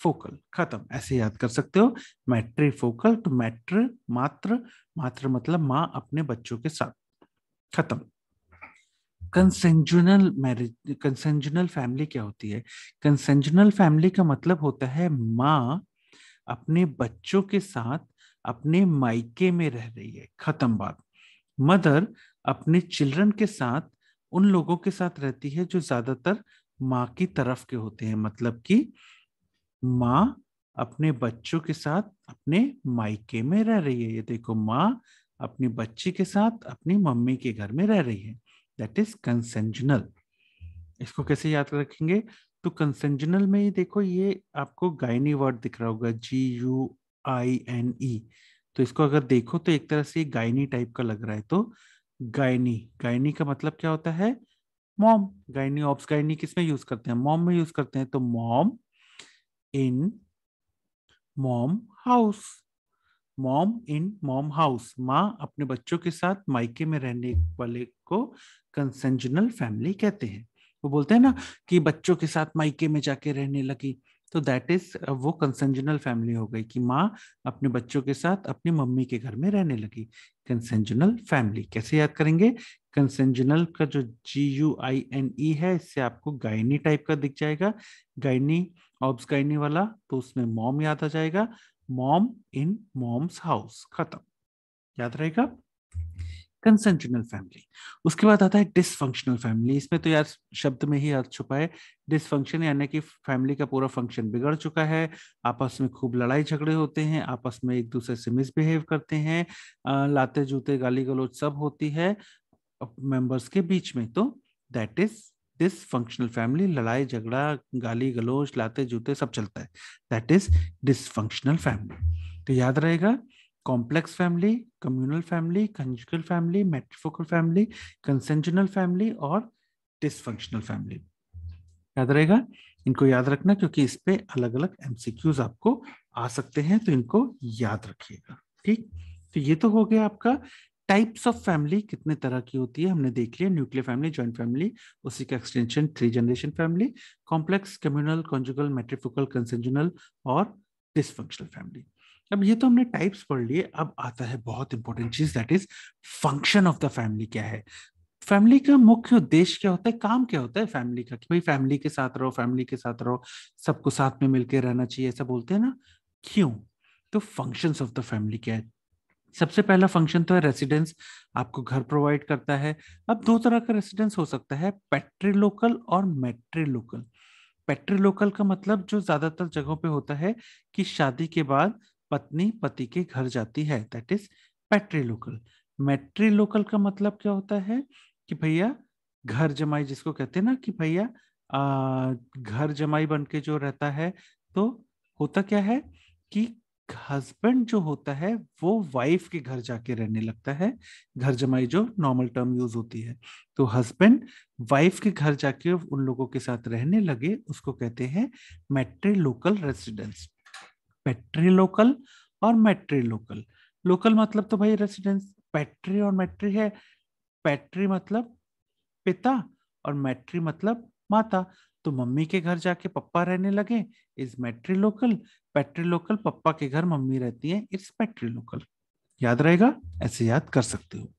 फोकल खत्म ऐसे याद कर सकते हो मैट्री फोकल तो मैट्र मात्र मात्र मतलब माँ अपने बच्चों के साथ खत्म कंसेंजुनल मैरिज कंसेंजुनल फैमिली क्या होती है कंसेंजुनल फैमिली का मतलब होता है माँ अपने बच्चों के साथ अपने मायके में रह रही है खत्म बात मदर अपने चिल्ड्रन के साथ उन लोगों के साथ रहती है जो ज्यादातर माँ की तरफ के होते हैं मतलब कि माँ अपने बच्चों के साथ अपने मायके में रह रही है ये देखो माँ अपने बच्चे के साथ अपनी मम्मी के घर में रह रही है दैट इज कंसेंजनल इसको कैसे याद रखेंगे तो कंसेंजनल में देखो ये आपको गायनी वर्ड दिख रहा होगा जी यू आई एन ई तो इसको अगर देखो तो एक तरह से गायनी टाइप का लग रहा है तो गायनी गायनी का मतलब क्या होता है मॉम गायनी ऑप्स गायनी किस में यूज करते हैं मॉम में यूज करते हैं तो mom in mom house mom in mom house माँ अपने बच्चों के साथ मायके में रहने वाले को कंसेंजनल फैमिली कहते हैं वो बोलते हैं ना कि बच्चों के साथ माइके में जाके रहने लगी तो दैट इज वो कंसेंजनल फैमिली हो गई कि माँ अपने बच्चों के साथ अपनी मम्मी के घर में रहने लगी कंसेंजनल फैमिली कैसे याद करेंगे कंसेंजनल का जो जी यू आई एन ई है इससे आपको गायनी टाइप का दिख जाएगा गायनी ऑब्स गायनी वाला तो उसमें मॉम याद आ जाएगा मॉम इन मॉम्स हाउस खत्म याद रहेगा कंसेंशनल फैमिली उसके बाद आता है डिसफंक्शनल फैमिली इसमें तो यार शब्द में ही अर्थ छुपा है डिसफंक्शन यानी कि फैमिली का पूरा फंक्शन बिगड़ चुका है आपस में खूब लड़ाई झगड़े होते हैं आपस में एक दूसरे से मिसबिहेव करते हैं लाते जूते गाली गलोच सब होती है मेंबर्स के बीच में तो दैट इज डिसफंक्शनल फैमिली लड़ाई झगड़ा गाली गलोच लाते जूते सब चलता है दैट इज डिसफंक्शनल फैमिली तो याद रहेगा complex family communal family conjugal family matrifocal family consensual family और डिसफंक्शनल फैमिली याद रहेगा इनको याद रखना क्योंकि इस पे अलग अलग एमसीक्यूज आपको आ सकते हैं तो इनको याद रखिएगा ठीक तो ये तो हो गया आपका टाइप्स ऑफ फैमिली कितने तरह की होती है हमने देख लिया न्यूक्लियर फैमिली ज्वाइंट फैमिली उसी का extension three generation family complex communal conjugal matrifocal consanguineal और डिसफंक्शनल फैमिली अब ये तो हमने टाइप्स पढ़ लिए अब आता है बहुत इंपॉर्टेंट चीज that is function of the family क्या है फैमिली का मुख्य उद्देश्य क्या होता है काम क्या होता है फैमिली का कि भाई फैमिली के साथ रहो फैमिली के साथ रहो सबको साथ में मिलकर रहना चाहिए ऐसा बोलते हैं ना क्यों तो फंक्शन ऑफ द फैमिली क्या है सबसे पहला फंक्शन तो है रेसिडेंस आपको घर प्रोवाइड करता है अब दो तरह का रेसिडेंस हो सकता है पेट्रीलोकल और मेट्रीलोकल पेट्रीलोकल का मतलब जो ज्यादातर जगहों पे होता है कि शादी के बाद पत्नी पति के घर जाती है दैट इज पैट्रीलोकल मेट्रीलोकल का मतलब क्या होता है कि भैया घर जमाई जिसको कहते हैं ना कि भैया घर जमाई बन के जो रहता है तो होता क्या है कि हस्बैंड जो होता है वो वाइफ के घर जाके रहने लगता है घर जमाई जो नॉर्मल टर्म यूज होती है तो हस्बैंड वाइफ के घर जाके उन लोगों के साथ रहने लगे उसको कहते हैं मेट्री लोकल रेसिडेंस लोकल और मेट्री लोकल लोकल मतलब तो भाई रेसिडेंस पेट्री और मेट्री है पेट्री मतलब पिता और मैट्री मतलब माता तो मम्मी के घर जाके पप्पा रहने लगे is matrilocal patrilocal पप्पा के घर मम्मी रहती है इट्स पेट्री लोकल याद रहेगा ऐसे याद कर सकते हो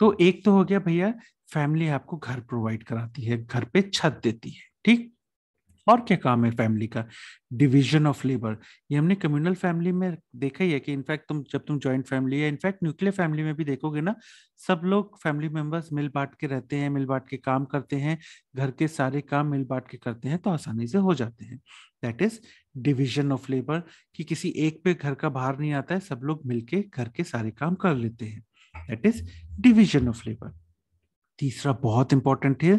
तो एक तो हो गया भैया फैमिली आपको घर प्रोवाइड कराती है घर पे छत देती है ठीक और क्या काम है फैमिली का डिवीजन ऑफ लेबर ये हमने कम्युनल फैमिली में देखा ही है कि इनफैक्ट तुम जब तुम ज्वाइंट फैमिली है इनफैक्ट न्यूक्लियर फैमिली में भी देखोगे ना सब लोग फैमिली मेंबर्स मिल बांट के रहते हैं मिल बांट के काम करते हैं घर के सारे काम मिल बांट के करते हैं तो आसानी से हो जाते हैं that is division of labour कि किसी एक पे घर का भार नहीं आता है सब लोग मिलके घर के सारे काम कर लेते हैं that is division of labour तीसरा बहुत इंपॉर्टेंट है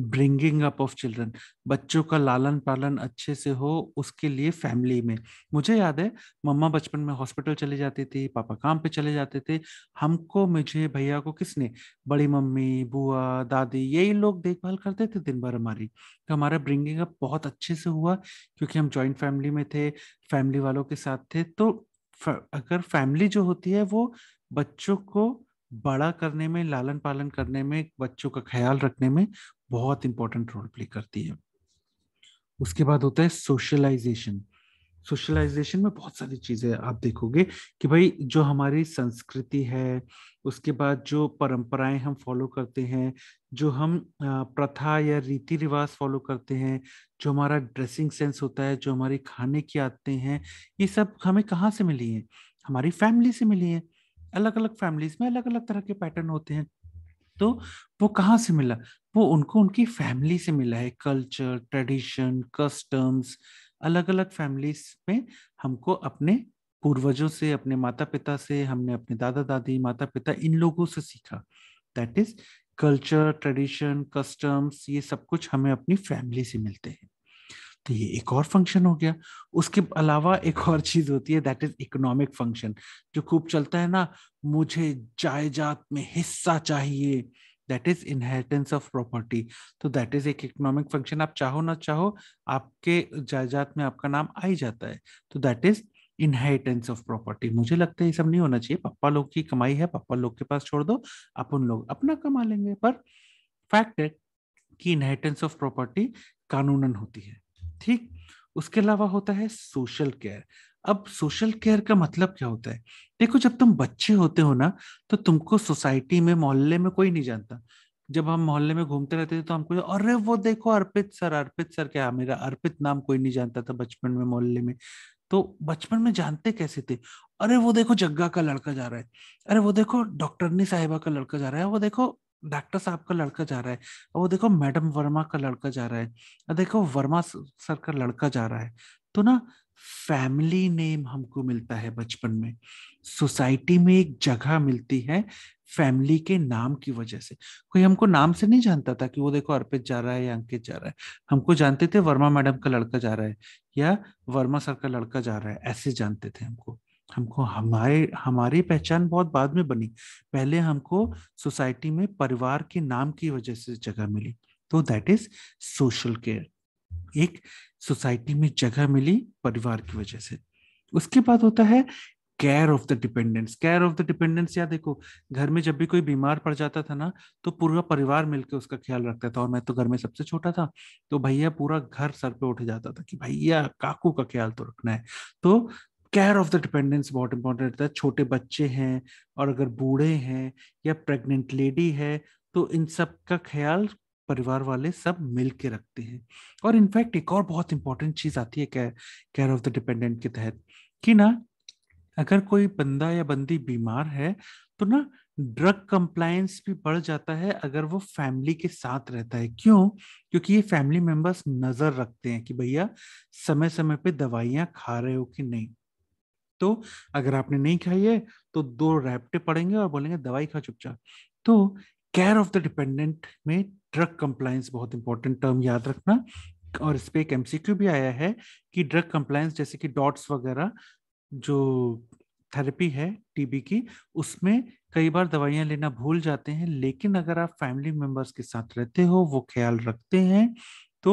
ब्रिंगिंग अप ऑफ चिल्ड्रन बच्चों का लालन पालन अच्छे से हो उसके लिए फैमिली में मुझे याद है मम्मा बचपन में हॉस्पिटल चले जाती थी पापा काम पे चले जाते थे हमको मुझे भैया को किसने बड़ी मम्मी बुआ दादी यही लोग देखभाल करते थे दिन भर हमारी तो हमारा ब्रिंगिंग अप बहुत अच्छे से हुआ क्योंकि हम जॉइंट फैमिली में थे फैमिली वालों के साथ थे तो अगर फैमिली जो होती है वो बच्चों को बड़ा करने में लालन पालन करने में बच्चों का ख्याल रखने में बहुत इंपॉर्टेंट रोल प्ले करती है उसके बाद होता है सोशलाइजेशन सोशलाइजेशन में बहुत सारी चीज़ें आप देखोगे कि भाई जो हमारी संस्कृति है उसके बाद जो परंपराएं हम फॉलो करते हैं जो हम प्रथा या रीति रिवाज फॉलो करते हैं जो हमारा ड्रेसिंग सेंस होता है जो हमारी खाने की आदतें हैं ये सब हमें कहाँ से मिली है हमारी फैमिली से मिली है अलग अलग फैमिलीज में अलग अलग तरह के पैटर्न होते हैं तो वो कहाँ से मिला वो उनको उनकी फैमिली से मिला है कल्चर ट्रेडिशन कस्टम्स अलग अलग फैमिलीज में हमको अपने पूर्वजों से अपने माता पिता से हमने अपने दादा दादी माता पिता इन लोगों से सीखा that is culture tradition customs ये सब कुछ हमें अपनी फैमिली से मिलते हैं तो ये एक और फंक्शन हो गया उसके अलावा एक और चीज होती है दैट इज इकोनॉमिक फंक्शन जो खूब चलता है ना मुझे जायदाद में हिस्सा चाहिए that is inheritance of property तो दैट इज एक इकोनॉमिक फंक्शन आप चाहो ना चाहो आपके जायदाद में आपका नाम आ ही जाता है तो that is inheritance of property मुझे लगता है ये सब नहीं होना चाहिए पप्पा लोग की कमाई है पप्पा लोग के पास छोड़ दो आप उन लोग अपना कमा लेंगे पर फैक्ट है कि इनहेरिटेंस ऑफ प्रॉपर्टी कानूनन होती है ठीक उसके अलावा होता है सोशल केयर अब सोशल केयर का मतलब क्या होता है देखो जब तुम बच्चे होते हो ना तो तुमको सोसाइटी में मोहल्ले में कोई नहीं जानता जब हम मोहल्ले में घूमते रहते थे तो हमको अरे वो देखो अर्पित सर अर्पित सर क्या मेरा अर्पित नाम कोई नहीं जानता था बचपन में मोहल्ले में तो बचपन में जानते कैसे थे अरे वो देखो जग्गा का लड़का जा रहा है अरे वो देखो डॉक्टरनी साहिबा का लड़का जा रहा है वो देखो डॉक्टर साहब का लड़का जा रहा है वो देखो मैडम वर्मा का लड़का जा रहा है देखो वर्मा सर का लड़का जा रहा है तो ना फैमिली नेम हमको मिलता है बचपन में सोसाइटी में एक जगह मिलती है फैमिली के नाम की वजह से कोई हमको नाम से नहीं जानता था कि वो देखो अर्पित जा रहा है या अंकित जा रहा है हमको जानते थे वर्मा मैडम का लड़का जा रहा है या वर्मा सर का लड़का जा रहा है ऐसे जानते थे हमको हमको हमारे हमारी पहचान बहुत बाद में बनी पहले हमको सोसाइटी में परिवार के नाम की वजह से जगह मिली तो दैट इज सोशल केयर एक सोसाइटी में जगह मिली परिवार की वजह से उसके बाद होता है care of the dependents care of the dependents या देखो घर में जब भी कोई बीमार पड़ जाता था ना तो पूरा परिवार मिलकर उसका ख्याल रखता था और मैं तो घर में सबसे छोटा था तो भैया पूरा घर सर पे उठ जाता था कि भैया काकू का ख्याल तो रखना है तो केयर ऑफ द डिपेंडेंस बहुत इंपॉर्टेंट रहता है छोटे बच्चे हैं और अगर बूढ़े हैं या प्रेग्नेंट लेडी है तो इन सब का ख्याल परिवार वाले सब मिल के रखते हैं और इनफैक्ट एक और बहुत इंपॉर्टेंट चीज़ आती है केयर ऑफ द डिपेंडेंट के तहत कि ना अगर कोई बंदा या बंदी बीमार है तो ना ड्रग कंप्लायंस भी बढ़ जाता है अगर वो फैमिली के साथ रहता है क्यों क्योंकि ये फैमिली मेंबर्स नज़र रखते हैं कि भैया समय समय पे दवाइयाँ खा रहे हो कि नहीं तो अगर आपने नहीं खाई है तो दो रैप्टे पड़ेंगे और बोलेंगे दवाई खा चुपचाप तो केयर ऑफ द डिपेंडेंट में ड्रग कंप्लायंस बहुत इंपॉर्टेंट टर्म याद रखना और इस पर एक एमसीक्यू भी आया है कि ड्रग कंप्लायंस जैसे कि डॉट्स वगैरह जो थेरेपी है टीबी की उसमें कई बार दवाइयाँ लेना भूल जाते हैं लेकिन अगर आप फैमिली मेंबर्स के साथ रहते हो वो ख्याल रखते हैं तो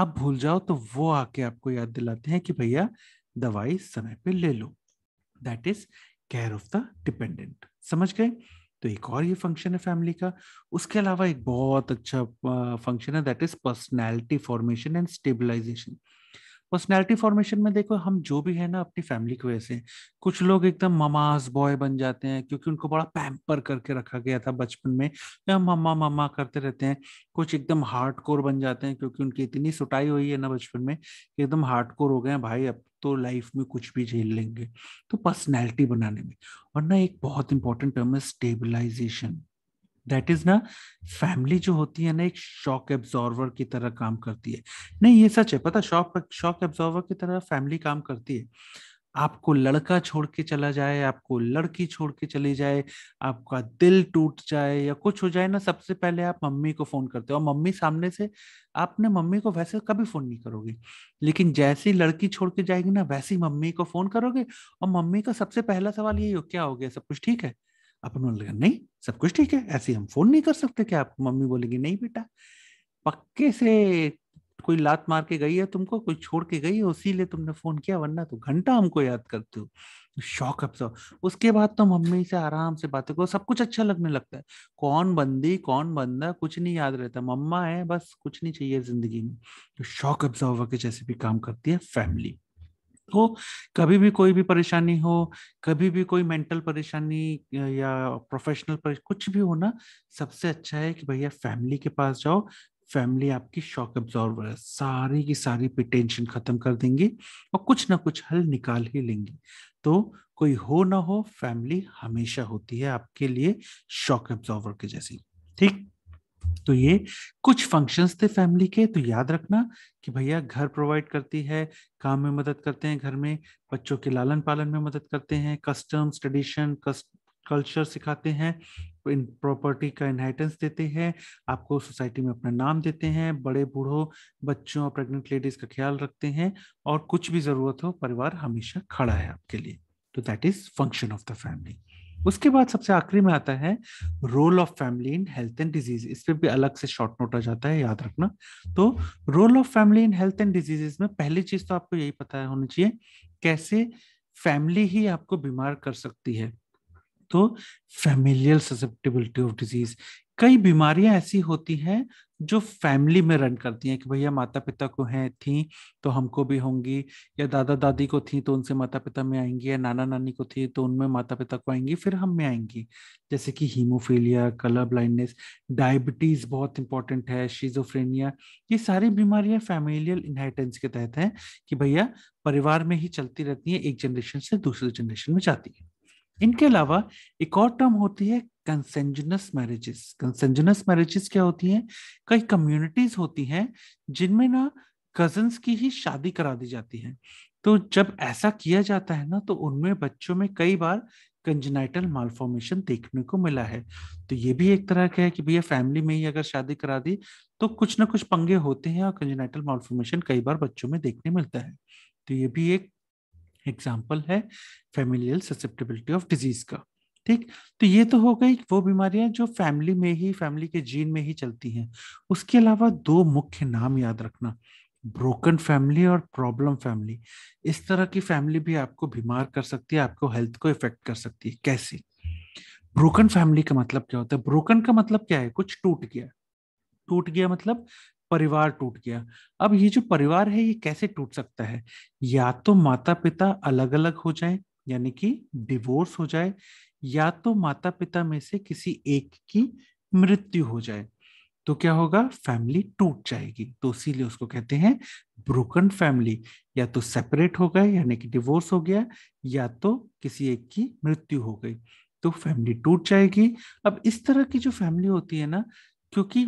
आप भूल जाओ तो वो आके आपको याद दिलाते हैं कि भैया दवाई समय पे ले लो that is care of the dependent समझ गए तो एक और ये फंक्शन है फैमिली का उसके अलावा एक बहुत अच्छा फंक्शन है that is personality formation and stabilisation personality formation में देखो हम जो भी है ना अपनी फैमिली की वजह से कुछ लोग एकदम ममाज बॉय बन जाते हैं क्योंकि उनको बड़ा पैम्पर करके रखा गया था बचपन में या मम्मा मम्मा करते रहते हैं कुछ एकदम हार्ड कोर बन जाते हैं क्योंकि उनकी इतनी सुटाई हुई है ना बचपन में एकदम हार्ड कोर हो गए हैं भाई अब तो लाइफ में कुछ भी झेल लेंगे तो पर्सनैलिटी बनाने में और ना एक बहुत इंपॉर्टेंट टर्म है स्टेबिलाईजेशन दैट इज ना फैमिली जो होती है ना एक शॉक एब्जॉर्वर की तरह काम करती है नहीं ये सच है पता शॉक शॉक एब्जॉर्वर की तरह फैमिली काम करती है आपको लड़का छोड़ के चला जाए आपको लड़की छोड़ के चली जाए आपका दिल टूट जाए या कुछ हो जाए ना सबसे पहले आप मम्मी को फोन करते हो और मम्मी सामने से आपने मम्मी को वैसे कभी फोन नहीं करोगे लेकिन जैसे ही लड़की छोड़ के जाएगी ना वैसे ही मम्मी को फोन करोगे और मम्मी का सबसे पहला सवाल यही हो क्या हो गया सब कुछ ठीक है अपन बोले नहीं सब कुछ ठीक है ऐसे हम फोन नहीं कर सकते क्या आपको मम्मी बोलेगी नहीं बेटा पक्के से कोई लात मार के गई है तुमको कोई छोड़ के गई है लिए तुमने फोन किया वरना तो घंटा हमको याद करते हो शौक अब तो। उसके बाद तो मम्मी से आराम से बातें करो सब कुछ अच्छा लगने लगता है कौन बंदी कौन बंदा कुछ नहीं याद रहता मम्मा है बस कुछ नहीं चाहिए जिंदगी में तो शौक ऑब्जर्वर तो के जैसे भी काम करती है फैमिली तो कभी भी कोई भी परेशानी हो कभी भी कोई मेंटल परेशानी या प्रोफेशनल पर कुछ भी हो ना सबसे अच्छा है कि भैया फैमिली के पास जाओ फैमिली आपकी शॉक एब्जॉर्वर है सारी की सारी पे टेंशन खत्म कर देंगी और कुछ ना कुछ हल निकाल ही लेंगी तो कोई हो ना हो फैमिली हमेशा होती है आपके लिए शॉक एब्जॉर्वर के जैसी ठीक तो ये कुछ फंक्शंस थे फैमिली के तो याद रखना कि भैया घर प्रोवाइड करती है काम में मदद करते हैं घर में बच्चों के लालन पालन में मदद करते हैं कस्टम्स ट्रेडिशन कल्चर सिखाते हैं इन प्रॉपर्टी का इनहेरिटेंस देते हैं आपको सोसाइटी में अपना नाम देते हैं बड़े बूढ़ों बच्चों और प्रेग्नेंट लेडीज का ख्याल रखते हैं और कुछ भी ज़रूरत हो परिवार हमेशा खड़ा है आपके लिए तो that is function of the family उसके बाद सबसे आखिरी में आता है role of family in health and disease इस पर भी अलग से शॉर्ट नोट आ जाता है याद रखना तो role of family in health and diseases में पहली चीज तो आपको यही पता होना चाहिए कैसे फैमिली ही आपको बीमार कर सकती है तो फैमिलियल ससेप्टेबिलिटी ऑफ डिजीज कई बीमारियां ऐसी होती हैं जो फैमिली में रन करती हैं कि भैया माता पिता को हैं थी तो हमको भी होंगी या दादा दादी को थी तो उनसे माता पिता में आएंगी या नाना नानी को थी तो उनमें माता पिता को आएंगी फिर हम में आएंगी जैसे कि हीमोफीलिया कलर ब्लाइंडनेस डायबिटीज़ बहुत इंपॉर्टेंट है शीजोफ्रेनिया ये सारी बीमारियां फैमिलियल इनहेरिटेंस के तहत हैं कि भैया परिवार में ही चलती रहती हैं एक जनरेशन से दूसरे जनरेशन में जाती है इनके अलावा एक और टर्म होती है कंसेंजनस मैरिजेस कंसेंजनस मैरिजेस क्या होती हैं कई कम्युनिटीज होती हैं जिनमें ना कजन्स की ही शादी करा दी जाती है तो जब ऐसा किया जाता है ना तो उनमें बच्चों में कई बार कंजनाइटल मालफॉर्मेशन देखने को मिला है तो ये भी एक तरह का है कि भैया फैमिली में ही अगर शादी करा दी तो कुछ ना कुछ पंगे होते हैं और कंजनाइटल मालफॉर्मेशन कई बार बच्चों में देखने मिलता है तो ये भी एक एग्जाम्पल है फेमिलियल ससेप्टेबिलिटी ऑफ डिजीज का ठीक तो ये तो हो गई वो बीमारियां जो फैमिली में ही फैमिली के जीन में ही चलती हैं उसके अलावा दो मुख्य नाम याद रखना ब्रोकन फैमिली और प्रॉब्लम फैमिली इस तरह की फैमिली भी आपको बीमार कर सकती है आपको हेल्थ को इफेक्ट कर सकती है कैसे ब्रोकन फैमिली का मतलब क्या होता है ब्रोकन का मतलब क्या है कुछ टूट गया टूट गया मतलब परिवार टूट गया अब ये जो परिवार है ये कैसे टूट सकता है या तो माता पिता अलग अलग हो जाए यानी कि डिवोर्स हो जाए या तो माता पिता में से किसी एक की मृत्यु हो जाए तो क्या होगा फैमिली टूट जाएगी तो इसीलिए उसको कहते हैं ब्रोकन फैमिली या तो सेपरेट हो गए यानी कि डिवोर्स हो गया या तो किसी एक की मृत्यु हो गई तो फैमिली टूट जाएगी अब इस तरह की जो फैमिली होती है ना क्योंकि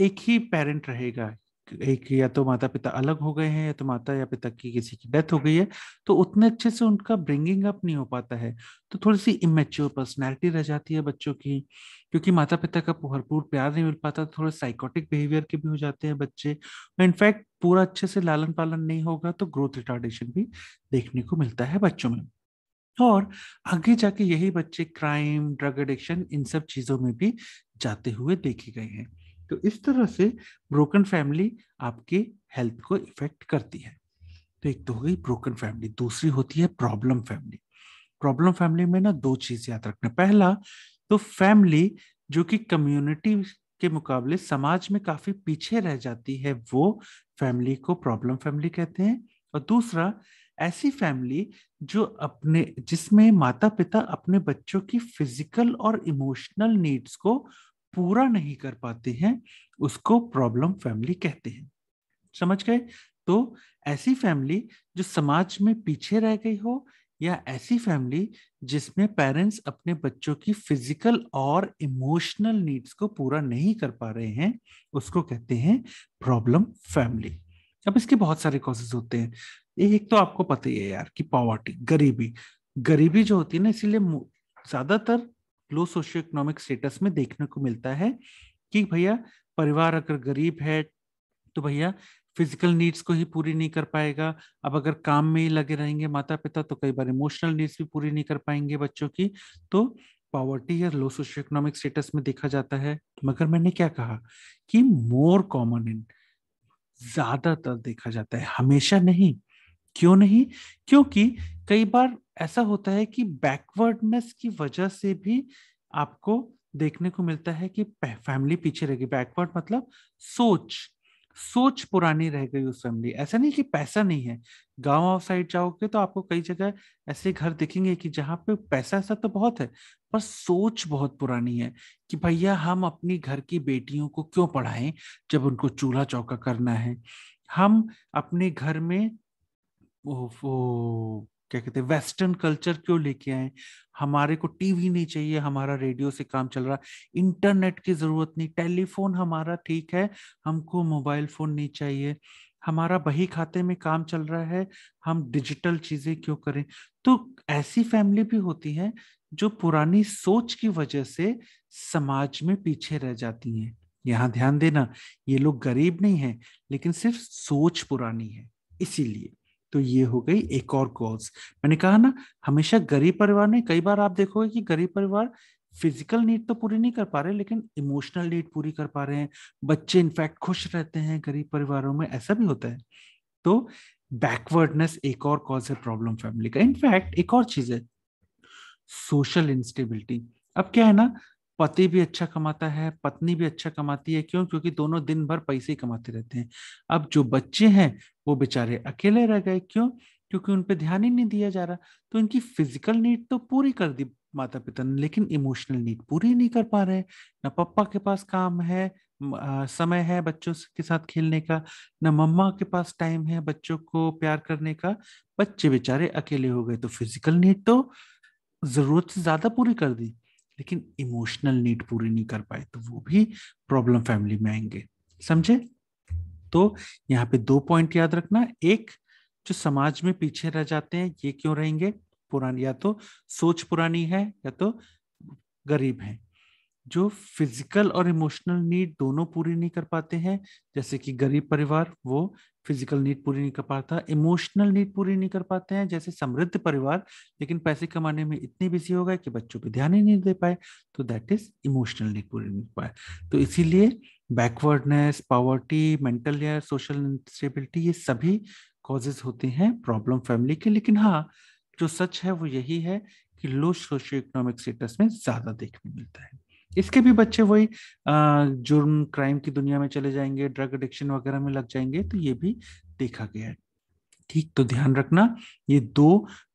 एक ही पेरेंट रहेगा एक या तो माता पिता अलग हो गए हैं या तो माता या पिता की किसी की डेथ हो हम्म। गई है तो उतने अच्छे से उनका ब्रिंगिंग अप नहीं हो पाता है तो थोड़ी सी इमेच्योर पर्सनैलिटी रह जाती है बच्चों की क्योंकि माता पिता का भरपूर प्यार नहीं मिल पाता थोड़े साइकोटिक बिहेवियर के भी हो जाते हैं बच्चे इनफैक्ट पूरा अच्छे से लालन पालन नहीं होगा तो ग्रोथ रिटार्डेशन भी देखने को मिलता है बच्चों में और आगे जाके यही बच्चे क्राइम ड्रग एडिक्शन इन सब चीज़ों में भी जाते हुए देखे गए हैं तो इस तरह से ब्रोकन फैमिली आपके हेल्थ को इफेक्ट करती है तो एक तो हो गई ब्रोकन फैमिली दूसरी होती है प्रॉब्लम फैमिली प्रॉब्लम फैमिली में ना दो चीज याद रखना पहला तो फैमिली जो कि कम्युनिटी के मुकाबले समाज में काफी पीछे रह जाती है वो फैमिली को प्रॉब्लम फैमिली कहते हैं और दूसरा ऐसी फैमिली जो अपने जिसमें माता पिता अपने बच्चों की फिजिकल और इमोशनल नीड्स को पूरा नहीं कर पाते हैं उसको प्रॉब्लम फैमिली कहते हैं समझ गए तो ऐसी फैमिली जो समाज में पीछे रह गई हो या ऐसी फैमिली जिसमें पेरेंट्स अपने बच्चों की फिजिकल और इमोशनल नीड्स को पूरा नहीं कर पा रहे हैं उसको कहते हैं प्रॉब्लम फैमिली अब इसके बहुत सारे कॉजेज होते हैं एक तो आपको पता ही है यार कि पॉवर्टी गरीबी गरीबी जो होती है ना इसीलिए ज्यादातर लो सोशियो इकोनॉमिक स्टेटस में देखने को मिलता है कि भैया परिवार अगर गरीब है तो भैया फिजिकल नीड्स को ही पूरी नहीं कर पाएगा अब अगर काम में ही लगे रहेंगे माता पिता तो कई बार इमोशनल नीड्स भी पूरी नहीं कर पाएंगे बच्चों की तो पॉवर्टी या लो सोशो इकोनॉमिक स्टेटस में देखा जाता है मगर मैंने क्या कहा कि मोर कॉमन इन ज्यादातर देखा जाता है हमेशा नहीं क्यों नहीं क्योंकि कई बार ऐसा होता है कि बैकवर्डनेस की वजह से भी आपको देखने को मिलता है कि फैमिली पीछे रह गई बैकवर्ड मतलब सोच सोच पुरानी रह गई उस फैमिली ऐसा नहीं कि पैसा नहीं है गांव और साइड जाओगे तो आपको कई जगह ऐसे घर दिखेंगे कि जहां पे पैसा ऐसा तो बहुत है पर सोच बहुत पुरानी है कि भैया हम अपनी घर की बेटियों को क्यों पढ़ाएं जब उनको चूल्हा चौका करना है हम अपने घर में क्या कहते हैं वेस्टर्न कल्चर क्यों लेके आए हमारे को टीवी नहीं चाहिए हमारा रेडियो से काम चल रहा इंटरनेट की जरूरत नहीं टेलीफोन हमारा ठीक है हमको मोबाइल फोन नहीं चाहिए हमारा बही खाते में काम चल रहा है हम डिजिटल चीजें क्यों करें तो ऐसी फैमिली भी होती है जो पुरानी सोच की वजह से समाज में पीछे रह जाती हैं यहाँ ध्यान देना ये लोग गरीब नहीं है लेकिन सिर्फ सोच पुरानी है इसीलिए तो ये हो गई एक और कॉज मैंने कहा ना हमेशा गरीब परिवार में कई बार आप देखोगे कि गरीब परिवार फिजिकल नीड तो पूरी नहीं कर पा रहे लेकिन इमोशनल नीड पूरी कर पा रहे हैं बच्चे इनफैक्ट खुश रहते हैं गरीब परिवारों में ऐसा भी होता है तो बैकवर्डनेस एक और कॉज है प्रॉब्लम फैमिली का इनफैक्ट एक और चीज है सोशल इंस्टेबिलिटी अब क्या है ना पति भी अच्छा कमाता है पत्नी भी अच्छा कमाती है क्यों क्योंकि दोनों दिन भर पैसे ही कमाते रहते हैं अब जो बच्चे हैं वो बेचारे अकेले रह गए क्यों क्योंकि उन पर ध्यान ही नहीं दिया जा रहा तो इनकी फिजिकल नीड तो पूरी कर दी माता पिता ने लेकिन इमोशनल नीड पूरी नहीं कर पा रहे ना पप्पा के पास काम है समय है बच्चों के साथ खेलने का ना मम्मा के पास टाइम है बच्चों को प्यार करने का बच्चे बेचारे अकेले हो गए तो फिजिकल नीड तो जरूरत से ज्यादा पूरी कर दी लेकिन इमोशनल नीड पूरी नहीं कर पाए तो वो भी प्रॉब्लम फैमिली में आएंगे समझे तो यहाँ पे दो पॉइंट याद रखना एक जो समाज में पीछे रह जाते हैं ये क्यों रहेंगे पुरानी या तो सोच पुरानी है या तो गरीब है जो फिजिकल और इमोशनल नीड दोनों पूरी नहीं कर पाते हैं जैसे कि गरीब परिवार वो फिजिकल नीड पूरी नहीं कर पाता इमोशनल नीड पूरी नहीं कर पाते हैं जैसे समृद्ध परिवार लेकिन पैसे कमाने में इतने बिजी हो गए कि बच्चों पे ध्यान ही नहीं दे पाए तो दैट इज इमोशनल नीड पूरी नहीं पाए तो इसीलिए बैकवर्डनेस पावर्टी मेंटल या सोशल इंस्टेबिलिटी ये सभी कॉजेज होते हैं प्रॉब्लम फैमिली के लेकिन हाँ जो सच है वो यही है कि लो सोशो इकोनॉमिक स्टेटस में ज्यादा देखने मिलता है इसके भी बच्चे वही जुर्म क्राइम की दुनिया में चले जाएंगे ड्रग एडिक्शन वगैरह में लग जाएंगे तो ये भी देखा गया है ठीक तो ध्यान रखना ये दो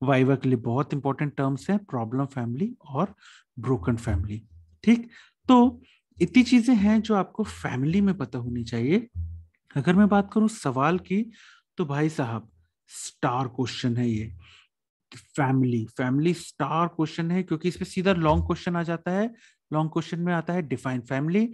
वाइवा के लिए बहुत इंपॉर्टेंट टर्म्स हैं प्रॉब्लम फैमिली और ब्रोकन फैमिली ठीक तो इतनी चीजें हैं जो आपको फैमिली में पता होनी चाहिए अगर मैं बात करूं सवाल की तो भाई साहब स्टार क्वेश्चन है ये फैमिली फैमिली स्टार क्वेश्चन है क्योंकि इसमें सीधा लॉन्ग क्वेश्चन आ जाता है लॉन्ग क्वेश्चन में आता है define family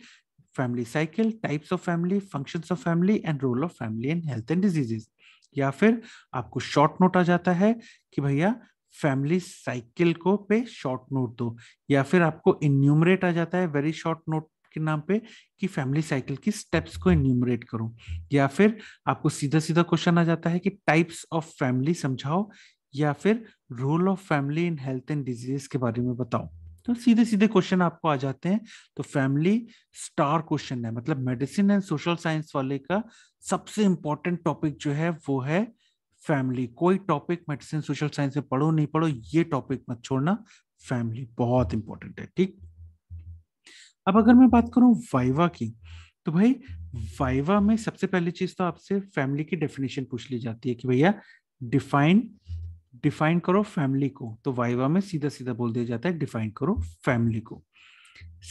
family cycle types of family function of family and role of family in health and diseases या फिर आपको शॉर्ट नोट आ जाता है कि भैया फैमिली साइकिल को पे शॉर्ट नोट दो या फिर आपको इन्यूमरेट आ जाता है वेरी शॉर्ट नोट के नाम पे कि फैमिली साइकिल की स्टेप्स को इन्यूमरेट करो या फिर आपको सीधा सीधा क्वेश्चन आ जाता है कि टाइप्स ऑफ फैमिली समझाओ या फिर role of family in health and disease के बारे में बताओ तो सीधे सीधे क्वेश्चन आपको आ जाते हैं तो फैमिली स्टार क्वेश्चन है मतलब मेडिसिन एंड सोशल साइंस वाले का सबसे इंपॉर्टेंट टॉपिक जो है वो है फैमिली कोई टॉपिक मेडिसिन सोशल साइंस में पढ़ो नहीं पढ़ो ये टॉपिक मत छोड़ना फैमिली बहुत इंपॉर्टेंट है ठीक अब अगर मैं बात करूं वाइवा की तो भाई वाइवा में सबसे पहली चीज तो आपसे फैमिली की डेफिनेशन पूछ ली जाती है कि भैया डिफाइन डिफाइन करो फैमिली को तो वाइवा में सीधा सीधा बोल दिया जाता है डिफाइन करो फैमिली को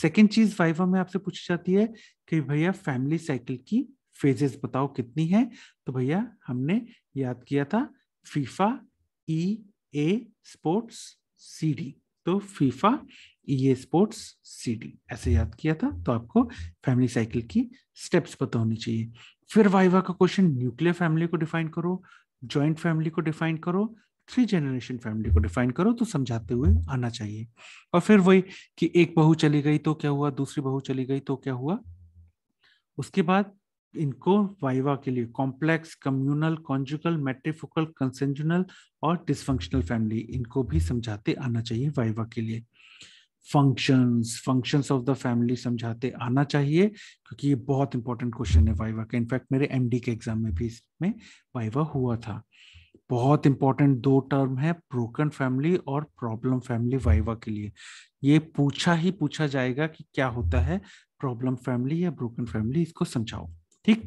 सेकेंड चीज वाइवा में आपसे पूछी जाती है कि भैया फैमिली साइकिल की फेजेस बताओ कितनी है तो भैया हमने याद किया था FIFA E A sports C D तो FIFA E A sports C D ऐसे याद किया था तो आपको फैमिली साइकिल की स्टेप्स पता होनी चाहिए फिर वाइवा का क्वेश्चन न्यूक्लियर फैमिली को डिफाइन करो ज्वाइंट फैमिली को डिफाइन करो थ्री जनरेशन फैमिली को डिफाइन करो तो समझाते हुए आना चाहिए और फिर वही कि एक बहू चली गई तो क्या हुआ दूसरी बहू चली गई तो क्या हुआ उसके बाद इनको वाइवा के लिए कॉम्प्लेक्स कम्युनल कॉन्जुकल मेट्रिफोकल कंसेंजनल और डिसफंक्शनल फैमिली इनको भी समझाते आना चाहिए वाइवा के लिए functions functions of the family समझाते आना चाहिए क्योंकि ये बहुत इंपॉर्टेंट क्वेश्चन है वाइवा का इनफैक्ट मेरे एमडी के एग्जाम में भी इसमें वाइवा हुआ था बहुत इंपॉर्टेंट दो टर्म है ब्रोकन फैमिली और प्रॉब्लम फैमिली वाइवा के लिए ये पूछा ही पूछा जाएगा कि क्या होता है प्रॉब्लम फैमिली या ब्रोकन फैमिली इसको समझाओ ठीक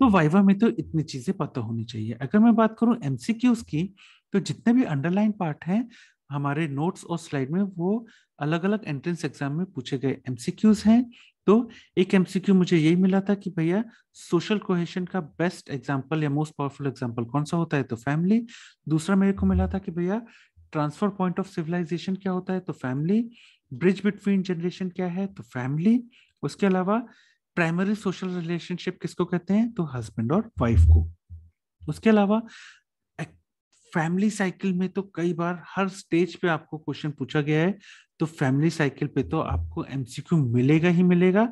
तो वाइवा में तो इतनी चीजें पता होनी चाहिए अगर मैं बात करूं एमसीक्यूज की तो जितने भी अंडरलाइन पार्ट हैं हमारे नोट्स और स्लाइड में वो अलग अलग एंट्रेंस एग्जाम में पूछे गए एमसीक्यूज हैं तो एक एमसीक्यू मुझे यही मिला था कि भैया सोशल कोहेशन का बेस्ट एग्जाम्पल या मोस्ट पावरफुल एग्जाम्पल कौन सा होता है तो फैमिली दूसरा मेरे को मिला था कि भैया ट्रांसफर पॉइंट ऑफ सिविलाइजेशन क्या होता है तो फैमिली ब्रिज बिटवीन जनरेशन क्या है तो फैमिली उसके अलावा प्राइमरी सोशल रिलेशनशिप किसको कहते हैं तो हस्बैंड और वाइफ को उसके अलावा फैमिली साइकिल में तो कई बार हर स्टेज पे आपको क्वेश्चन पूछा गया है तो फैमिली साइकिल पे तो आपको एमसीक्यू मिलेगा ही मिलेगा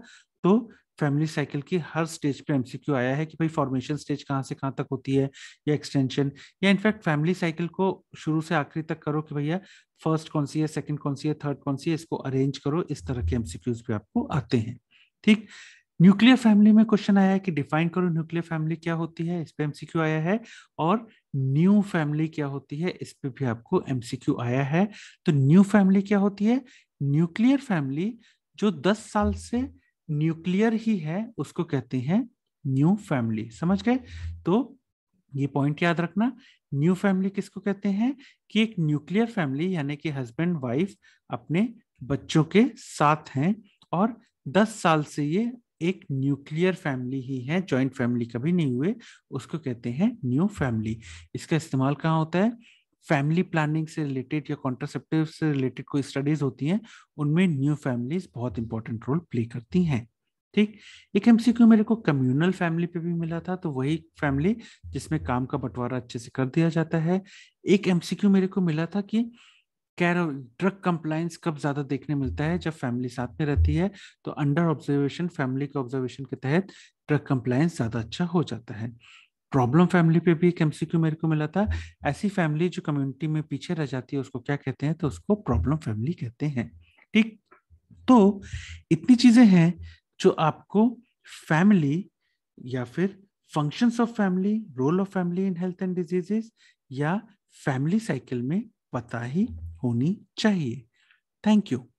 तो फैमिली साइकिल की हर स्टेज पे एमसीक्यू आया है कि भाई फॉर्मेशन स्टेज कहाँ से कहाँ तक होती है या एक्सटेंशन या इनफैक्ट फैमिली साइकिल को शुरू से आखिरी तक करो कि भैया फर्स्ट कौन सी है सेकंड कौन सी है थर्ड कौन सी है इसको अरेंज करो इस तरह के एमसीक्यूज भी आपको आते हैं ठीक न्यूक्लियर फैमिली में क्वेश्चन आया है कि डिफाइन करो न्यूक्लियर फैमिली क्या होती है इस पर एमसीक्यू आया है और न्यू फैमिली क्या होती है इस पर भी आपको एमसीक्यू आया है तो न्यू फैमिली क्या होती है न्यूक्लियर फैमिली जो 10 साल से न्यूक्लियर ही है उसको कहते हैं न्यू फैमिली समझ गए तो ये पॉइंट याद रखना न्यू फैमिली किसको कहते हैं कि एक न्यूक्लियर फैमिली यानी कि हस्बैंड वाइफ अपने बच्चों के साथ हैं और 10 साल से ये एक न्यूक्लियर फैमिली ही है जॉइंट फैमिली कभी नहीं हुए उसको कहते हैं न्यू फैमिली इसका इस्तेमाल कहाँ होता है फैमिली प्लानिंग से रिलेटेड या कॉन्ट्रासेप्टिव से रिलेटेड कोई स्टडीज होती हैं उनमें न्यू फैमिलीज बहुत इंपॉर्टेंट रोल प्ले करती हैं ठीक एक एमसीक्यू मेरे को कम्युनल फैमिली पे भी मिला था तो वही फैमिली जिसमें काम का बंटवारा अच्छे से कर दिया जाता है एक एमसीक्यू मेरे को मिला था कि कैर ड्रग कंप्लायंस कब ज़्यादा देखने मिलता है जब फैमिली साथ में रहती है तो अंडर ऑब्जर्वेशन फैमिली के ऑब्जर्वेशन के तहत ड्रग कंप्लायंस ज़्यादा अच्छा हो जाता है प्रॉब्लम फैमिली पे भी एक एमसीक्यू मेरे को मिला था ऐसी फैमिली जो कम्युनिटी में पीछे रह जाती है उसको क्या कहते हैं तो उसको प्रॉब्लम फैमिली कहते हैं ठीक तो इतनी चीज़ें हैं जो आपको फैमिली या फिर functions of family role of family in health and diseases या फैमिली साइकिल में पता ही होनी चाहिए थैंक यू